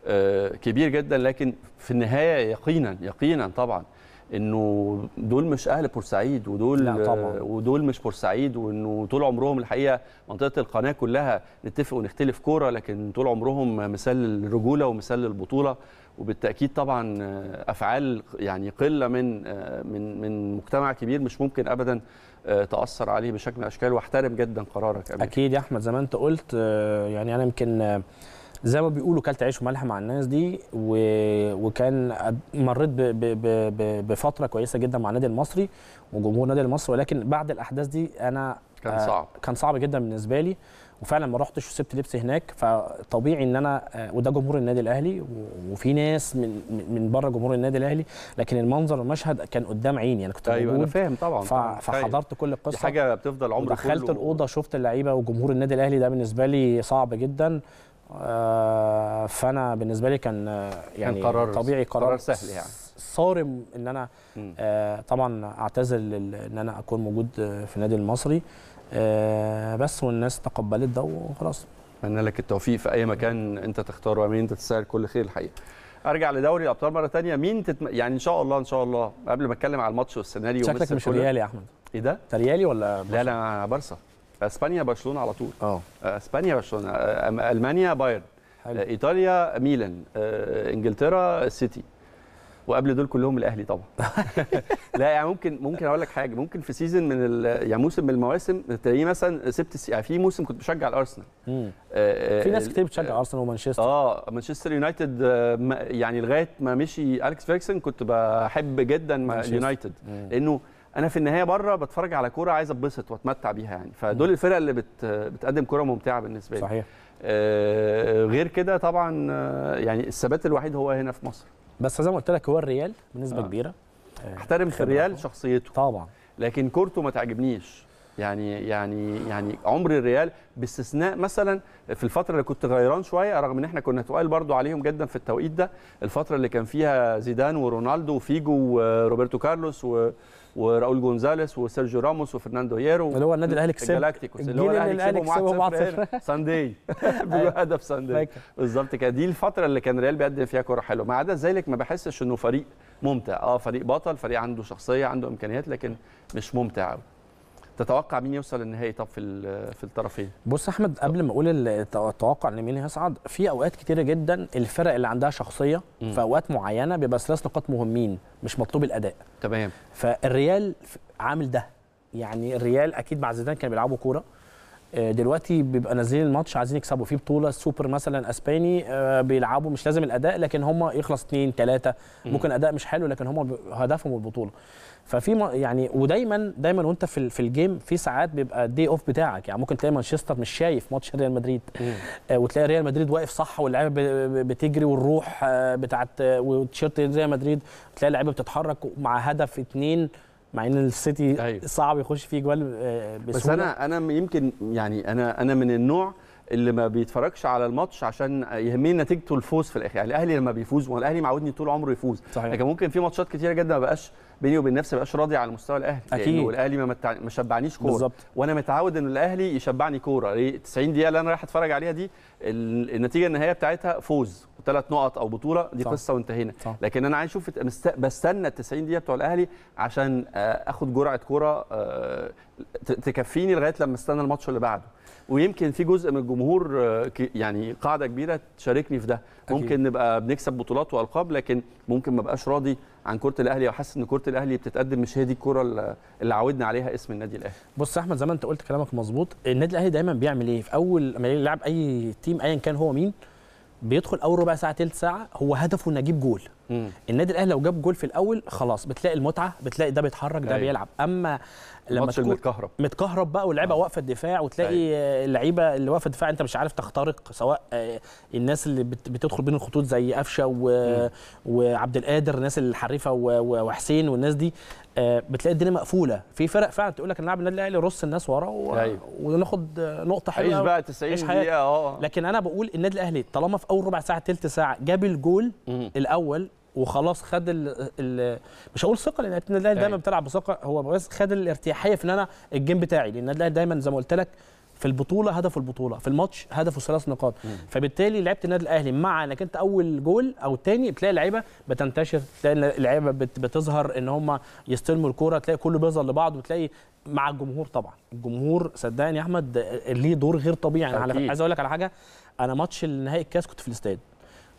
آه، كبير جدا لكن في النهايه يقينا يقينا طبعا انه دول مش اهل بورسعيد ودول لا طبعا. آه، ودول مش بورسعيد وانه طول عمرهم الحقيقه منطقه القناه كلها نتفق ونختلف كوره لكن طول عمرهم مثال الرجوله ومثال البطوله وبالتاكيد طبعا آه، افعال يعني قله من آه، من من مجتمع كبير مش ممكن ابدا آه، تاثر عليه بشكل من الاشكال واحترم جدا قرارك أمير. اكيد يا احمد زي ما انت قلت يعني انا يمكن زي ما بيقولوا كلت عيش وملح مع الناس دي وكان مريت بفتره كويسه جدا مع النادي المصري وجمهور النادي المصري ولكن بعد الاحداث دي انا كان صعب كان صعب جدا بالنسبه لي وفعلا ما رحتش وسبت لبسي هناك فطبيعي ان انا آه، وده جمهور النادي الاهلي وفي ناس من من بره جمهور النادي الاهلي لكن المنظر المشهد كان قدام عيني انا كنت أيوة انا فاهم طبعا فحضرت كل القصه دي حاجه بتفضل عمرك دخلت الاوضه شفت اللعيبه وجمهور النادي الاهلي ده بالنسبه لي صعب جدا آه، فانا بالنسبه لي كان آه، يعني كان قرار طبيعي قرار, قرار سهل يعني صارم ان انا طبعا اعتذر ان انا اكون موجود في النادي المصري آه، بس والناس تقبلت ده وخلاص اتمنى لك التوفيق في اي مكان انت تختاره ومين انت تستاهل كل خير الحقيقه ارجع لدوري الابطال مره ثانيه مين تتم... يعني ان شاء الله ان شاء الله قبل ما اتكلم على الماتش والسيناريو شكلك مش ريالي يا احمد ايه ده ريالي ولا برشلونة؟ لا لا بارسا اسبانيا برشلونه على طول اه, آه، اسبانيا برشلونه آه، المانيا بايرن ايطاليا ميلان انجلترا سيتي وقبل دول كلهم الاهلي طبعا (laughs) لا يعني ممكن ممكن اقول لك حاجه ممكن في سيزون من يعني موسم من المواسم تلاقيه مثلا سبت يعني في موسم كنت بشجع الارسنال آه، آه، في ناس كتير بتشجع آه، ارسنال ومانشستر اه مانشستر يونايتد يعني لغايه ما مشي اليكس فيركسون كنت بحب جدا يونايتد لانه انا في النهايه بره بتفرج على كوره عايز اتبسط واتمتع بيها يعني فدول الفرق اللي بت بتقدم كوره ممتعه بالنسبه لي صحيح آه غير كده طبعا يعني الثبات الوحيد هو هنا في مصر بس زي ما قلت لك هو الريال بنسبه آه. كبيره احترم في الريال شخصيته طبعا لكن كورته ما تعجبنيش يعني يعني يعني عمر الريال باستثناء مثلا في الفتره اللي كنت غيران شويه رغم ان احنا كنا تقال برضو عليهم جدا في التوقيت ده الفتره اللي كان فيها زيدان ورونالدو وفيجو وروبرتو كارلوس و وراؤول جونزاليس وسيرجيو راموس وفرناندو هيرو اللي هو النادي الاهلي كسب الجالاكتيكوس اللي هو الاهلي كسبه مع 0 ساندي (laughs) (laughs) بهدف ساندي بالظبط كده دي الفتره اللي كان ريال بيقدم فيها كوره حلوه ما عدا ذلك ما بحسش انه فريق ممتع اه فريق بطل فريق عنده شخصيه عنده امكانيات لكن مش ممتع قوي تتوقع مين يوصل للنهائي طب في في الطرفين بص احمد قبل ما اقول التوقع ان مين هيصعد في اوقات كتيره جدا الفرق اللي عندها شخصيه م. في اوقات معينه بيبقى ثلاث نقاط مهمين مش مطلوب الاداء تمام فالريال عامل ده يعني الريال اكيد مع زيدان كانوا بيلعبوا كوره آه، دلوقتي بيبقى نازلين الماتش عايزين يكسبوا في بطوله سوبر مثلا اسباني آه، بيلعبوا مش لازم الاداء لكن هم يخلص اثنين ثلاثه ممكن اداء مش حلو لكن هم هدفهم البطوله ففي يعني ودايما دايما وانت في في الجيم في ساعات بيبقى الدي اوف بتاعك يعني ممكن تلاقي مانشستر مش شايف ماتش ريال مدريد آه، وتلاقي ريال مدريد واقف صح واللعيبه بتجري والروح بتاعت وتيشيرت ريال مدريد تلاقي اللعيبه بتتحرك مع هدف اتنين مع ان السيتي أيوه. صعب يخش فيه جوال آه، بسهوله بس انا انا يمكن يعني انا انا من النوع اللي ما بيتفرجش على الماتش عشان يهمني نتيجته الفوز في الاخر يعني الاهلي لما بيفوز والاهلي معودني طول عمره يفوز صحيح. لكن ممكن في ماتشات كتيره جدا ما بقاش بيني وبين نفسي ما بقاش راضي على مستوى الاهلي يعني اكيد يعني والاهلي ما, متع... ما شبعنيش كوره بالظبط وانا متعود ان الاهلي يشبعني كوره ليه 90 دقيقه اللي انا رايح اتفرج عليها دي النتيجه النهائيه بتاعتها فوز ثلاث نقط او بطوله دي صح. قصه وانتهينا صح. لكن انا عايز اشوف بستنى ال 90 دقيقه بتوع الاهلي عشان آه، اخد جرعه كوره آه، تكفيني لغايه لما استنى الماتش اللي بعده ويمكن في جزء من الجمهور آه، يعني قاعده كبيره تشاركني في ده أكيد. ممكن نبقى بنكسب بطولات والقاب لكن ممكن ما بقاش راضي عن كره الاهلي وحاسس ان كره الاهلي بتتقدم مش هي دي الكره اللي عودنا عليها اسم النادي الاهلي بص يا احمد زي ما انت قلت كلامك مظبوط النادي الاهلي دايما بيعمل ايه في اول ما يلعب اي تيم ايا كان هو مين بيدخل اول ربع ساعه ثلث ساعه هو هدفه انه يجيب جول النادي الاهلي لو جاب جول في الاول خلاص بتلاقي المتعه بتلاقي ده بيتحرك ده أيوة. بيلعب اما لما تكون متكهرب متكهرب بقى واللعيبه آه. واقفه الدفاع وتلاقي أيوه. اللعيبه اللي واقفه الدفاع انت مش عارف تخترق سواء آه، الناس اللي بتدخل بين الخطوط زي قفشه وعبد القادر الناس الحريفه وحسين والناس دي آه، بتلاقي الدنيا مقفوله في فرق فعلا تقول لك نلعب النادي الاهلي رص الناس ورا و... أيوه. وناخد نقطه حلوه عيش بقى 90 دقيقه اه لكن انا بقول النادي الاهلي طالما في اول ربع ساعه ثلث ساعه جاب الجول مم. الاول وخلاص خد ال ال مش هقول ثقه لان النادي الاهلي دايما أيوه. بتلعب بثقه هو بس خد الارتياحيه في ان انا الجيم بتاعي لان النادي الاهلي دايما زي ما قلت لك في البطوله هدفه البطوله في الماتش هدفه ثلاث نقاط فبالتالي لعيبه النادي الاهلي مع انك انت اول جول او تاني بتلاقي اللعيبه بتنتشر تلاقي اللعيبه بتظهر ان هم يستلموا الكوره تلاقي كله بيظهر لبعض وتلاقي مع الجمهور طبعا الجمهور صدقني يا احمد ليه دور غير طبيعي انا عايز اقول لك على حاجه انا ماتش نهائي الكاس كنت في الاستاد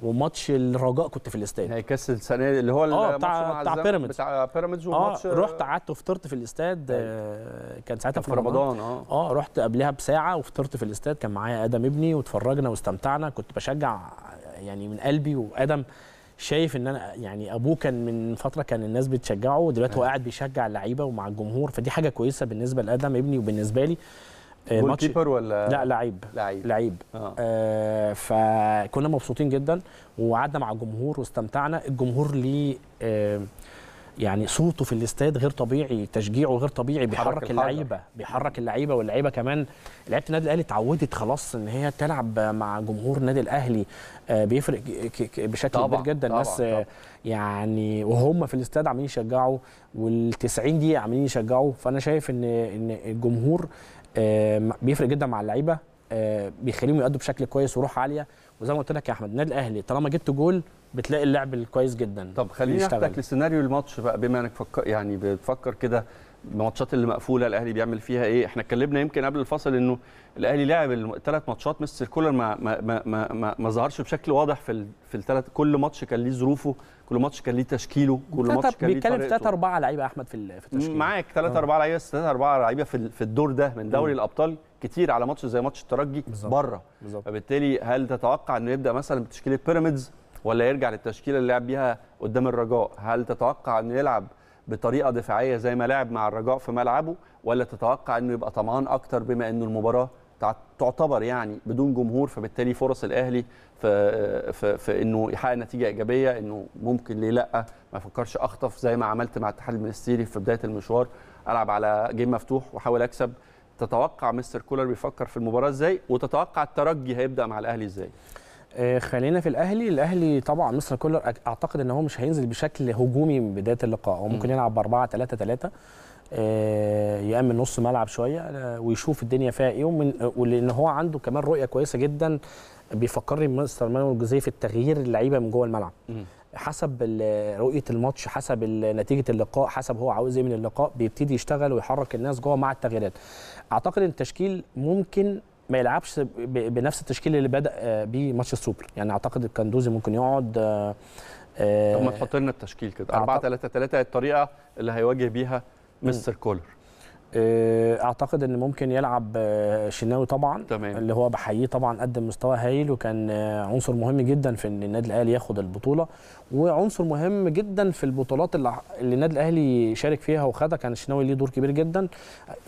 وماتش الرجاء كنت في الاستاد هي يعني كاس السنه اللي هو اه بتاع بتاع بيراميدز بتاع بيراميدز آه، وماتش آه رحت قعدت وفطرت في الاستاد آه كان ساعتها في رمضان اه اه رحت قبلها بساعه وفطرت في الاستاد كان معايا ادم ابني واتفرجنا واستمتعنا كنت بشجع يعني من قلبي وادم شايف ان انا يعني ابوه كان من فتره كان الناس بتشجعه ودلوقتي هو أيوه. قاعد بيشجع اللعيبه ومع الجمهور فدي حاجه كويسه بالنسبه لادم ابني وبالنسبه لي آه، جول كيبر ولا لا لعيب لعيب لعيب آه. آه فكنا مبسوطين جدا وقعدنا مع الجمهور واستمتعنا الجمهور ليه آه يعني صوته في الاستاد غير طبيعي تشجيعه غير طبيعي بيحرك اللعيبه بيحرك اللعيبه واللعيبه كمان لعيبه النادي الاهلي اتعودت خلاص ان هي تلعب مع جمهور النادي الاهلي آه، بيفرق بشكل كبير جدا طبعًا الناس طبعًا يعني وهم في الاستاد عاملين يشجعوا وال90 دقيقه عاملين يشجعوا فانا شايف ان ان الجمهور آه، بيفرق جدا مع اللعيبه آه، بيخليهم يأدوا بشكل كويس وروح عاليه وزي ما قلت لك يا احمد النادي الاهلي طالما جبت جول بتلاقي اللعب الكويس جدا طب خليني اخدك لسيناريو الماتش بقى بما انك فكر يعني بتفكر كده الماتشات اللي مقفوله الاهلي بيعمل فيها ايه احنا اتكلمنا يمكن قبل الفصل انه الاهلي لعب الثلاث ماتشات مستر كولر ما ما ما ما, ما ظهرش بشكل واضح في في الثلاث كل ماتش كان ليه ظروفه كل ماتش كان ليه تشكيله كل ماتش كان ليه بيتكلم في 3 4 لعيبه احمد في في التشكيل معاك 3 4 آه. لعيبه بس 3 4 لعيبه في في الدور ده من دوري م. الابطال كتير على ماتش زي ماتش الترجي بره فبالتالي هل تتوقع انه يبدا مثلا بتشكيله بيراميدز ولا يرجع للتشكيله اللي لعب بيها قدام الرجاء هل تتوقع انه يلعب بطريقه دفاعيه زي ما لعب مع الرجاء في ملعبه ولا تتوقع انه يبقى طمعان اكتر بما انه المباراه تعتبر يعني بدون جمهور فبالتالي فرص الاهلي في, في, في انه يحقق نتيجه ايجابيه انه ممكن ليه لا ما يفكرش اخطف زي ما عملت مع الاتحاد المنستيري في بدايه المشوار العب على جيم مفتوح واحاول اكسب تتوقع مستر كولر بيفكر في المباراه ازاي وتتوقع الترجي هيبدا مع الاهلي ازاي آه، خلينا في الاهلي الاهلي طبعا مستر كولر اعتقد ان هو مش هينزل بشكل هجومي من بدايه اللقاء هو ممكن يلعب ب 4 3 3 يامن نص ملعب شويه آه، ويشوف الدنيا فيها ايه ومن ولان هو عنده كمان رؤيه كويسه جدا بيفكرني مستر مانويل جوزيه في التغيير اللعيبه من جوه الملعب حسب رؤيه الماتش حسب نتيجه اللقاء حسب هو عاوز ايه من اللقاء بيبتدي يشتغل ويحرك الناس جوه مع التغييرات اعتقد ان التشكيل ممكن ما يلعبش بنفس التشكيل اللي بدا آه، بيه ماتش السوبر يعني اعتقد الكندوزي ممكن يقعد آه، طب ما آه، تحط لنا التشكيل كده 4 3 3 الطريقه اللي هيواجه بيها مستر كولر آه، اعتقد ان ممكن يلعب آه، شناوي طبعا تمام. اللي هو بحييه طبعا قدم مستوى هايل وكان آه، عنصر مهم جدا في ان النادي الاهلي ياخد البطوله وعنصر مهم جدا في البطولات اللي النادي الاهلي شارك فيها وخدها كان الشناوي ليه دور كبير جدا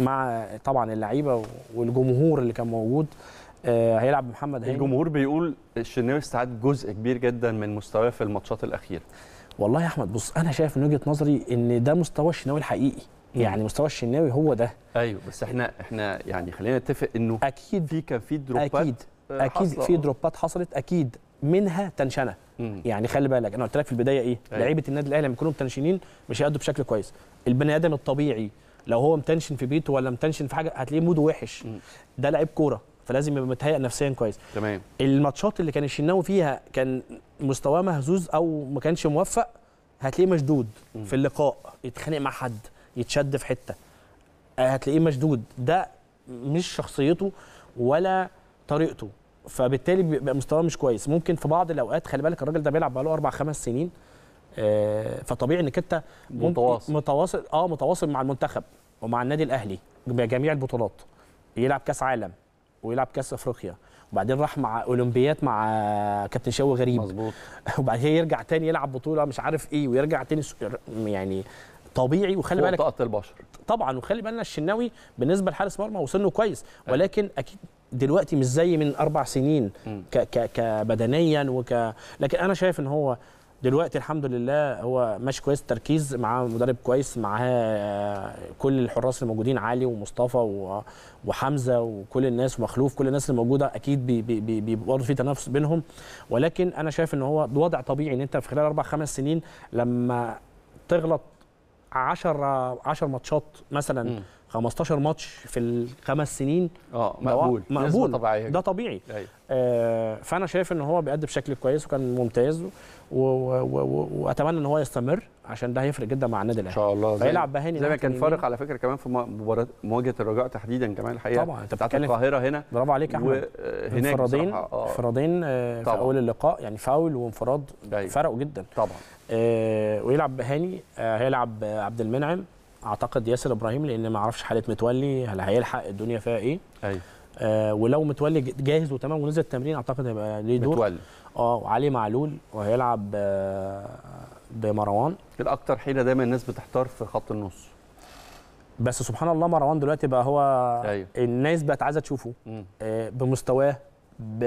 مع طبعا اللعيبه والجمهور اللي كان موجود هيلعب محمد هاني الجمهور بيقول الشناوي استعاد جزء كبير جدا من مستواه في الماتشات الاخيره والله يا احمد بص انا شايف من وجهه نظري ان ده مستوى الشناوي الحقيقي يعني مستوى الشناوي هو ده ايوه بس احنا احنا يعني خلينا نتفق انه اكيد في كان في دروبات اكيد آه، اكيد في دروبات حصلت اكيد منها تنشنه مم. يعني خلي بالك انا قلت لك في البدايه ايه أيوة. لعيبه النادي الاهلي لما يكونوا متنشنين مش هيقدوا بشكل كويس البني ادم الطبيعي لو هو متنشن في بيته ولا متنشن في حاجه هتلاقيه موده وحش مم. ده لعيب كوره فلازم يبقى متهيئ نفسيا كويس تمام الماتشات اللي كان الشناوي فيها كان مستواه مهزوز او ما كانش موفق هتلاقيه مشدود مم. في اللقاء يتخانق مع حد يتشد في حته هتلاقيه مشدود ده مش شخصيته ولا طريقته فبالتالي بيبقى مستواه مش كويس ممكن في بعض الاوقات خلي بالك الراجل ده بيلعب بقاله اربع خمس سنين آه، فطبيعي انك انت متواصل متواصل اه متواصل مع المنتخب ومع النادي الاهلي بجميع البطولات يلعب كاس عالم ويلعب كاس افريقيا وبعدين راح مع اولمبيات مع كابتن شوقي غريب مظبوط (laughs) وبعدين يرجع تاني يلعب بطوله مش عارف ايه ويرجع تاني يعني طبيعي وخلي بالك طاقه البشر طبعا وخلي بالنا الشناوي بالنسبه لحارس مرمى وسنه كويس أيوة. ولكن اكيد دلوقتي مش زي من اربع سنين ك ك كبدنيا وك لكن انا شايف ان هو دلوقتي الحمد لله هو ماشي كويس تركيز معاه مدرب كويس معاه آه، كل الحراس الموجودين علي ومصطفى وحمزه وكل الناس ومخلوف كل الناس اللي موجوده اكيد برضه في تنافس بينهم ولكن انا شايف ان هو وضع طبيعي ان انت في خلال اربع خمس سنين لما تغلط 10 10 ماتشات مثلا م. 15 ماتش في الخمس سنين اه مقبول مقبول طبيعي ده طبيعي أيوة. آه فانا شايف ان هو بيأدي بشكل كويس وكان ممتاز واتمنى ان هو يستمر عشان ده هيفرق جدا مع النادي الاهلي ان شاء الله هيلعب بهاني زي ما كان فارق على فكره كمان في مباراه مواجهه الرجاء تحديدا كمان الحقيقه طبعا انت بتاعت القاهره هنا برافو عليك يا احمد وهناك انفرادين انفرادين آه في آه، اول اللقاء يعني فاول وانفراد أيوة. فرقوا جدا طبعا آه ويلعب بهاني آه هيلعب عبد المنعم اعتقد ياسر ابراهيم لان ما اعرفش حاله متولي هل هيلحق الدنيا فيها ايه ايوه آه ولو متولي جاهز وتمام ونزل التمرين اعتقد هيبقى ليه دور متولي اه وعلي معلول وهيلعب آه بمروان إيه الاكتر حيله دايما الناس بتحتار في خط النص بس سبحان الله مروان دلوقتي بقى هو أيوه. الناس بقت عايزه تشوفه آه بمستواه ب...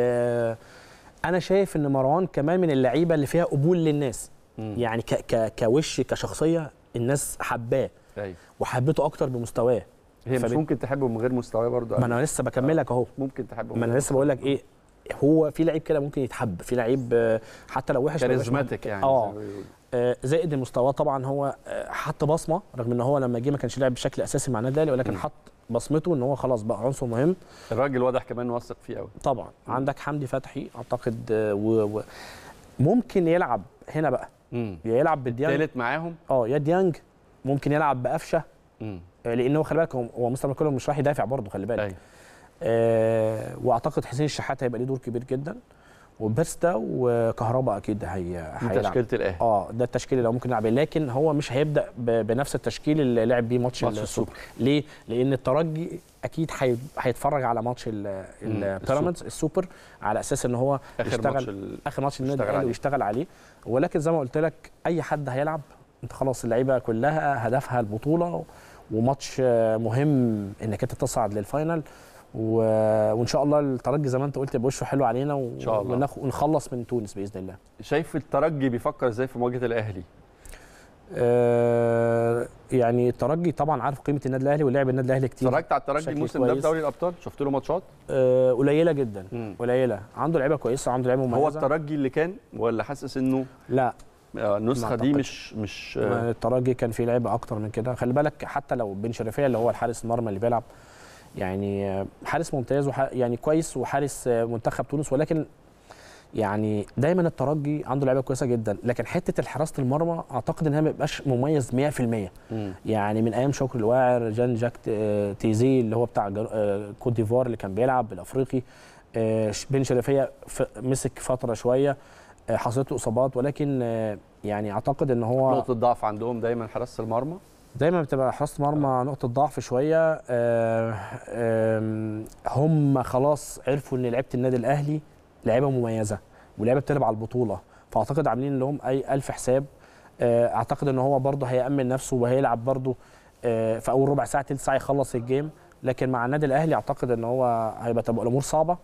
انا شايف ان مروان كمان من اللعيبه اللي فيها قبول للناس م. يعني ك... ك... كوش كشخصيه الناس حباه طيب. وحبيته اكتر بمستواه هي مش ممكن تحبه من غير مستواه برضه ما انا لسه بكملك اهو آه، ممكن تحبه ما انا لسه بقول لك ايه هو في لعيب كده ممكن يتحب في لعيب آه، حتى لو وحش كاريزماتيك يعني اه, آه، زائد المستوى طبعا هو حط بصمه رغم ان هو لما جه ما كانش لعب بشكل اساسي مع النادي الاهلي ولكن حط بصمته ان هو خلاص بقى عنصر مهم الراجل واضح كمان واثق فيه قوي طبعا مم. عندك حمدي فتحي اعتقد و... و... ممكن يلعب هنا بقى يلعب بالديانج ثالث معاهم اه يا ديانج ممكن يلعب بقفشه آه، لان هو خلي بالك هو مستر كولر مش راح يدافع برضه خلي بالك أي. أيوه. آه واعتقد حسين الشحات هيبقى ليه دور كبير جدا وبس وكهرباء اكيد هي تشكيله الاهلي اه ده التشكيل اللي ممكن يلعب لكن هو مش هيبدا بنفس التشكيل اللي لعب بيه ماتش, ماتش السوبر ليه لان الترجي اكيد هيتفرج على ماتش البيراميدز السوبر على اساس ان هو آخر يشتغل ماتش اخر ماتش النادي الاهلي ويشتغل عليه ولكن زي ما قلت لك اي حد هيلعب انت خلاص اللعيبه كلها هدفها البطوله وماتش مهم انك انت تصعد للفاينل و... وان شاء الله الترجي زي ما انت قلت بوشه حلو علينا و... ان شاء الله ونخ... ونخلص من تونس باذن الله شايف الترجي بيفكر ازاي في مواجهه الاهلي آه يعني الترجي طبعا عارف قيمه النادي الاهلي ولعب النادي الاهلي كتير اتفرجت على الترجي الموسم ده في دوري الابطال شفت له ماتشات آه قليله جدا قليله عنده لعيبه كويسه عنده لعيبه مميزه هو الترجي اللي كان ولا حاسس انه لا آه، النسخه دي مش مش الترجي آه. كان فيه لعيبه اكتر من كده خلي بالك حتى لو بن شرفيه اللي هو الحارس المرمى اللي بيلعب يعني آه، حارس ممتاز وح... يعني كويس وحارس منتخب تونس ولكن يعني دايما الترجي عنده لعيبه كويسه جدا لكن حته حراسه المرمى اعتقد انها ما بيبقاش مميز 100% مم. يعني من ايام شكر الواعر جان جاك تيزي اللي هو بتاع كوت ديفوار اللي كان بيلعب الافريقي بن شرفيه مسك فتره شويه حصلت له اصابات ولكن آه، يعني اعتقد ان هو نقطه ضعف عندهم دايما حراسه المرمى دايما بتبقى حراسه مرمى آه. نقطه ضعف شويه آه، هم خلاص عرفوا ان لعيبه النادي الاهلي لعيبه مميزه ولعيبه بتلعب على البطوله فاعتقد عاملين لهم اي الف حساب اعتقد ان هو برضه هيامن نفسه وهيلعب برضه في اول ربع ساعه تلت ساعه يخلص الجيم لكن مع النادي الاهلي اعتقد ان هو هيبقى تبقى الامور صعبه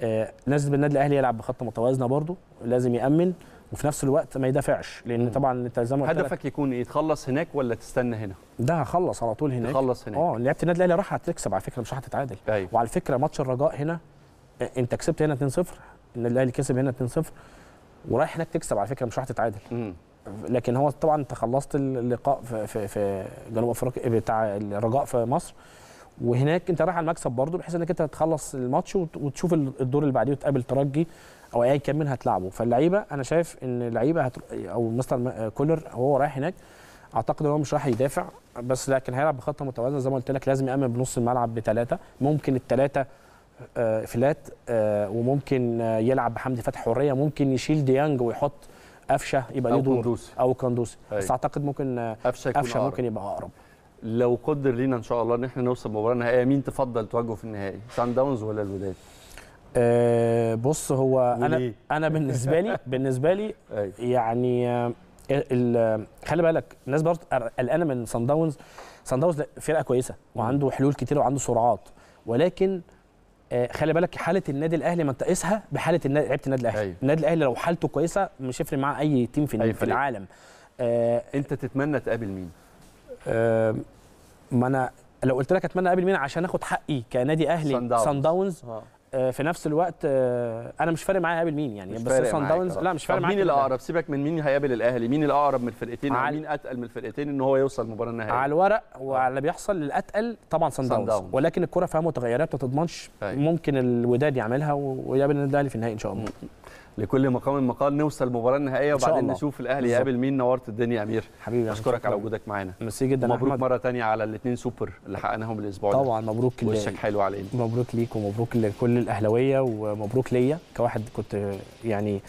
آه، لازم النادي الاهلي يلعب بخط متوازنه برضه لازم يامن وفي نفس الوقت ما يدافعش لان طبعا انت زي ما هدفك يكون يتخلص هناك ولا تستنى هنا ده هخلص على طول هناك تخلص هناك اه لعبت النادي الاهلي راح هتكسب على فكره مش هتتعادل أيوه. طيب. وعلى فكره ماتش الرجاء هنا آه، انت كسبت هنا 2-0 النادي الاهلي كسب هنا 2-0 ورايح هناك تكسب على فكره مش راح تتعادل لكن هو طبعا انت خلصت اللقاء في في, في جنوب افريقيا بتاع الرجاء في مصر وهناك انت رايح على المكسب برضه بحيث انك انت تخلص الماتش وتشوف الدور اللي بعديه وتقابل ترجي او اي كان مين هتلعبه فاللعيبه انا شايف ان اللعيبه هت... او مستر كولر وهو رايح هناك اعتقد ان هو مش رايح يدافع بس لكن هيلعب بخطه متوازنه زي ما قلت لك لازم يامن بنص الملعب بثلاثه ممكن الثلاثه آه، فلات آه، وممكن يلعب بحمدي فتحي حريه ممكن يشيل ديانج ويحط قفشه يبقى ليه دور او كندوسي أيوة. بس اعتقد ممكن قفشه ممكن يبقى اقرب لو قدر لينا ان شاء الله ان احنا نوصل مباراه نهائيه مين تفضل تواجهه في النهائي سان داونز ولا الوداد أه بص هو وليه. انا انا بالنسبه لي (laughs) بالنسبه لي أيوه. يعني آه، خلي بالك الناس برضه قلقانه من سان داونز سان داونز فرقه كويسه وعنده حلول كتير وعنده سرعات ولكن آه، خلي بالك حاله النادي الاهلي ما تقيسها بحاله لعيبه النادي الاهلي أيوه. النادي الاهلي لو حالته كويسه مش هيفرق معاه اي تيم في, أيوه في العالم آه انت تتمنى تقابل مين آه ما انا لو قلت لك اتمنى اقابل مين عشان اخد حقي كنادي اهلي سان آه. داونز آه، في نفس الوقت آه، انا مش فارق معايا اقابل مين يعني مش بس سان داونز لا مش فارق معايا مين الاقرب سيبك من مين هيقابل الاهلي مين الاقرب من الفرقتين عال... مين اتقل من الفرقتين ان هو يوصل المباراه النهائيه على الورق وعلى اللي بيحصل الاتقل طبعا سان داونز, داونز. ولكن الكره فيها متغيرات ما تضمنش أيوة. ممكن الوداد يعملها ويقابل النادي الاهلي في النهائي ان شاء الله لكل مقام مقال نوصل المباراه النهائيه وبعدين نشوف الاهلي يقابل مين نورت الدنيا يا امير حبيبي اشكرك على وجودك معانا ميرسي جدا مبروك أحمد. مره ثانيه على الاثنين سوبر اللي حققناهم الاسبوع ده طبعا مبروك وشك حلو علينا مبروك ليك ومبروك لكل الاهلاويه ومبروك ليا كواحد كنت يعني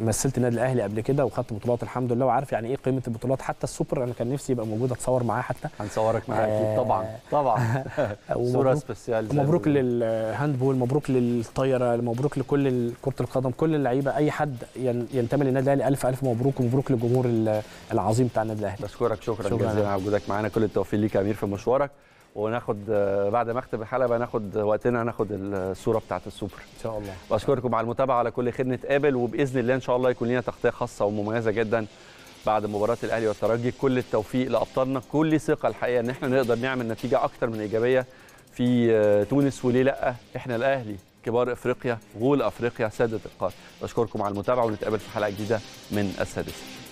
مثلت النادي الاهلي قبل كده وخدت بطولات الحمد لله وعارف يعني ايه قيمه البطولات حتى السوبر انا كان نفسي يبقى موجود اتصور معاه حتى هنصورك معاه اكيد آه، طبعا طبعا (laughs) صوره سبيسيال مبروك للهاندبول مبروك للطايره مبروك لكل كره القدم كل اللعيبه اي حد ينتمي للنادي الاهلي الف الف مبروك ومبروك للجمهور العظيم بتاع النادي الاهلي بشكرك شكرا, شكرا جزيلا على وجودك معانا كل التوفيق ليك يا امير في مشوارك وناخد آه، بعد ما اختم الحلقه ناخد وقتنا ناخد الصوره بتاعه السوبر ان شاء الله واشكركم على المتابعه على كل خير نتقابل وباذن الله ان شاء الله يكون لنا تغطيه خاصه ومميزه جدا بعد مباراه الاهلي والترجي كل التوفيق لابطالنا كل ثقه الحقيقه ان احنا نقدر نعمل نتيجه اكتر من ايجابيه في آه، تونس وليه لا احنا الاهلي كبار افريقيا غول افريقيا ساده القاره اشكركم على المتابعه ونتقابل في حلقه جديده من السادسه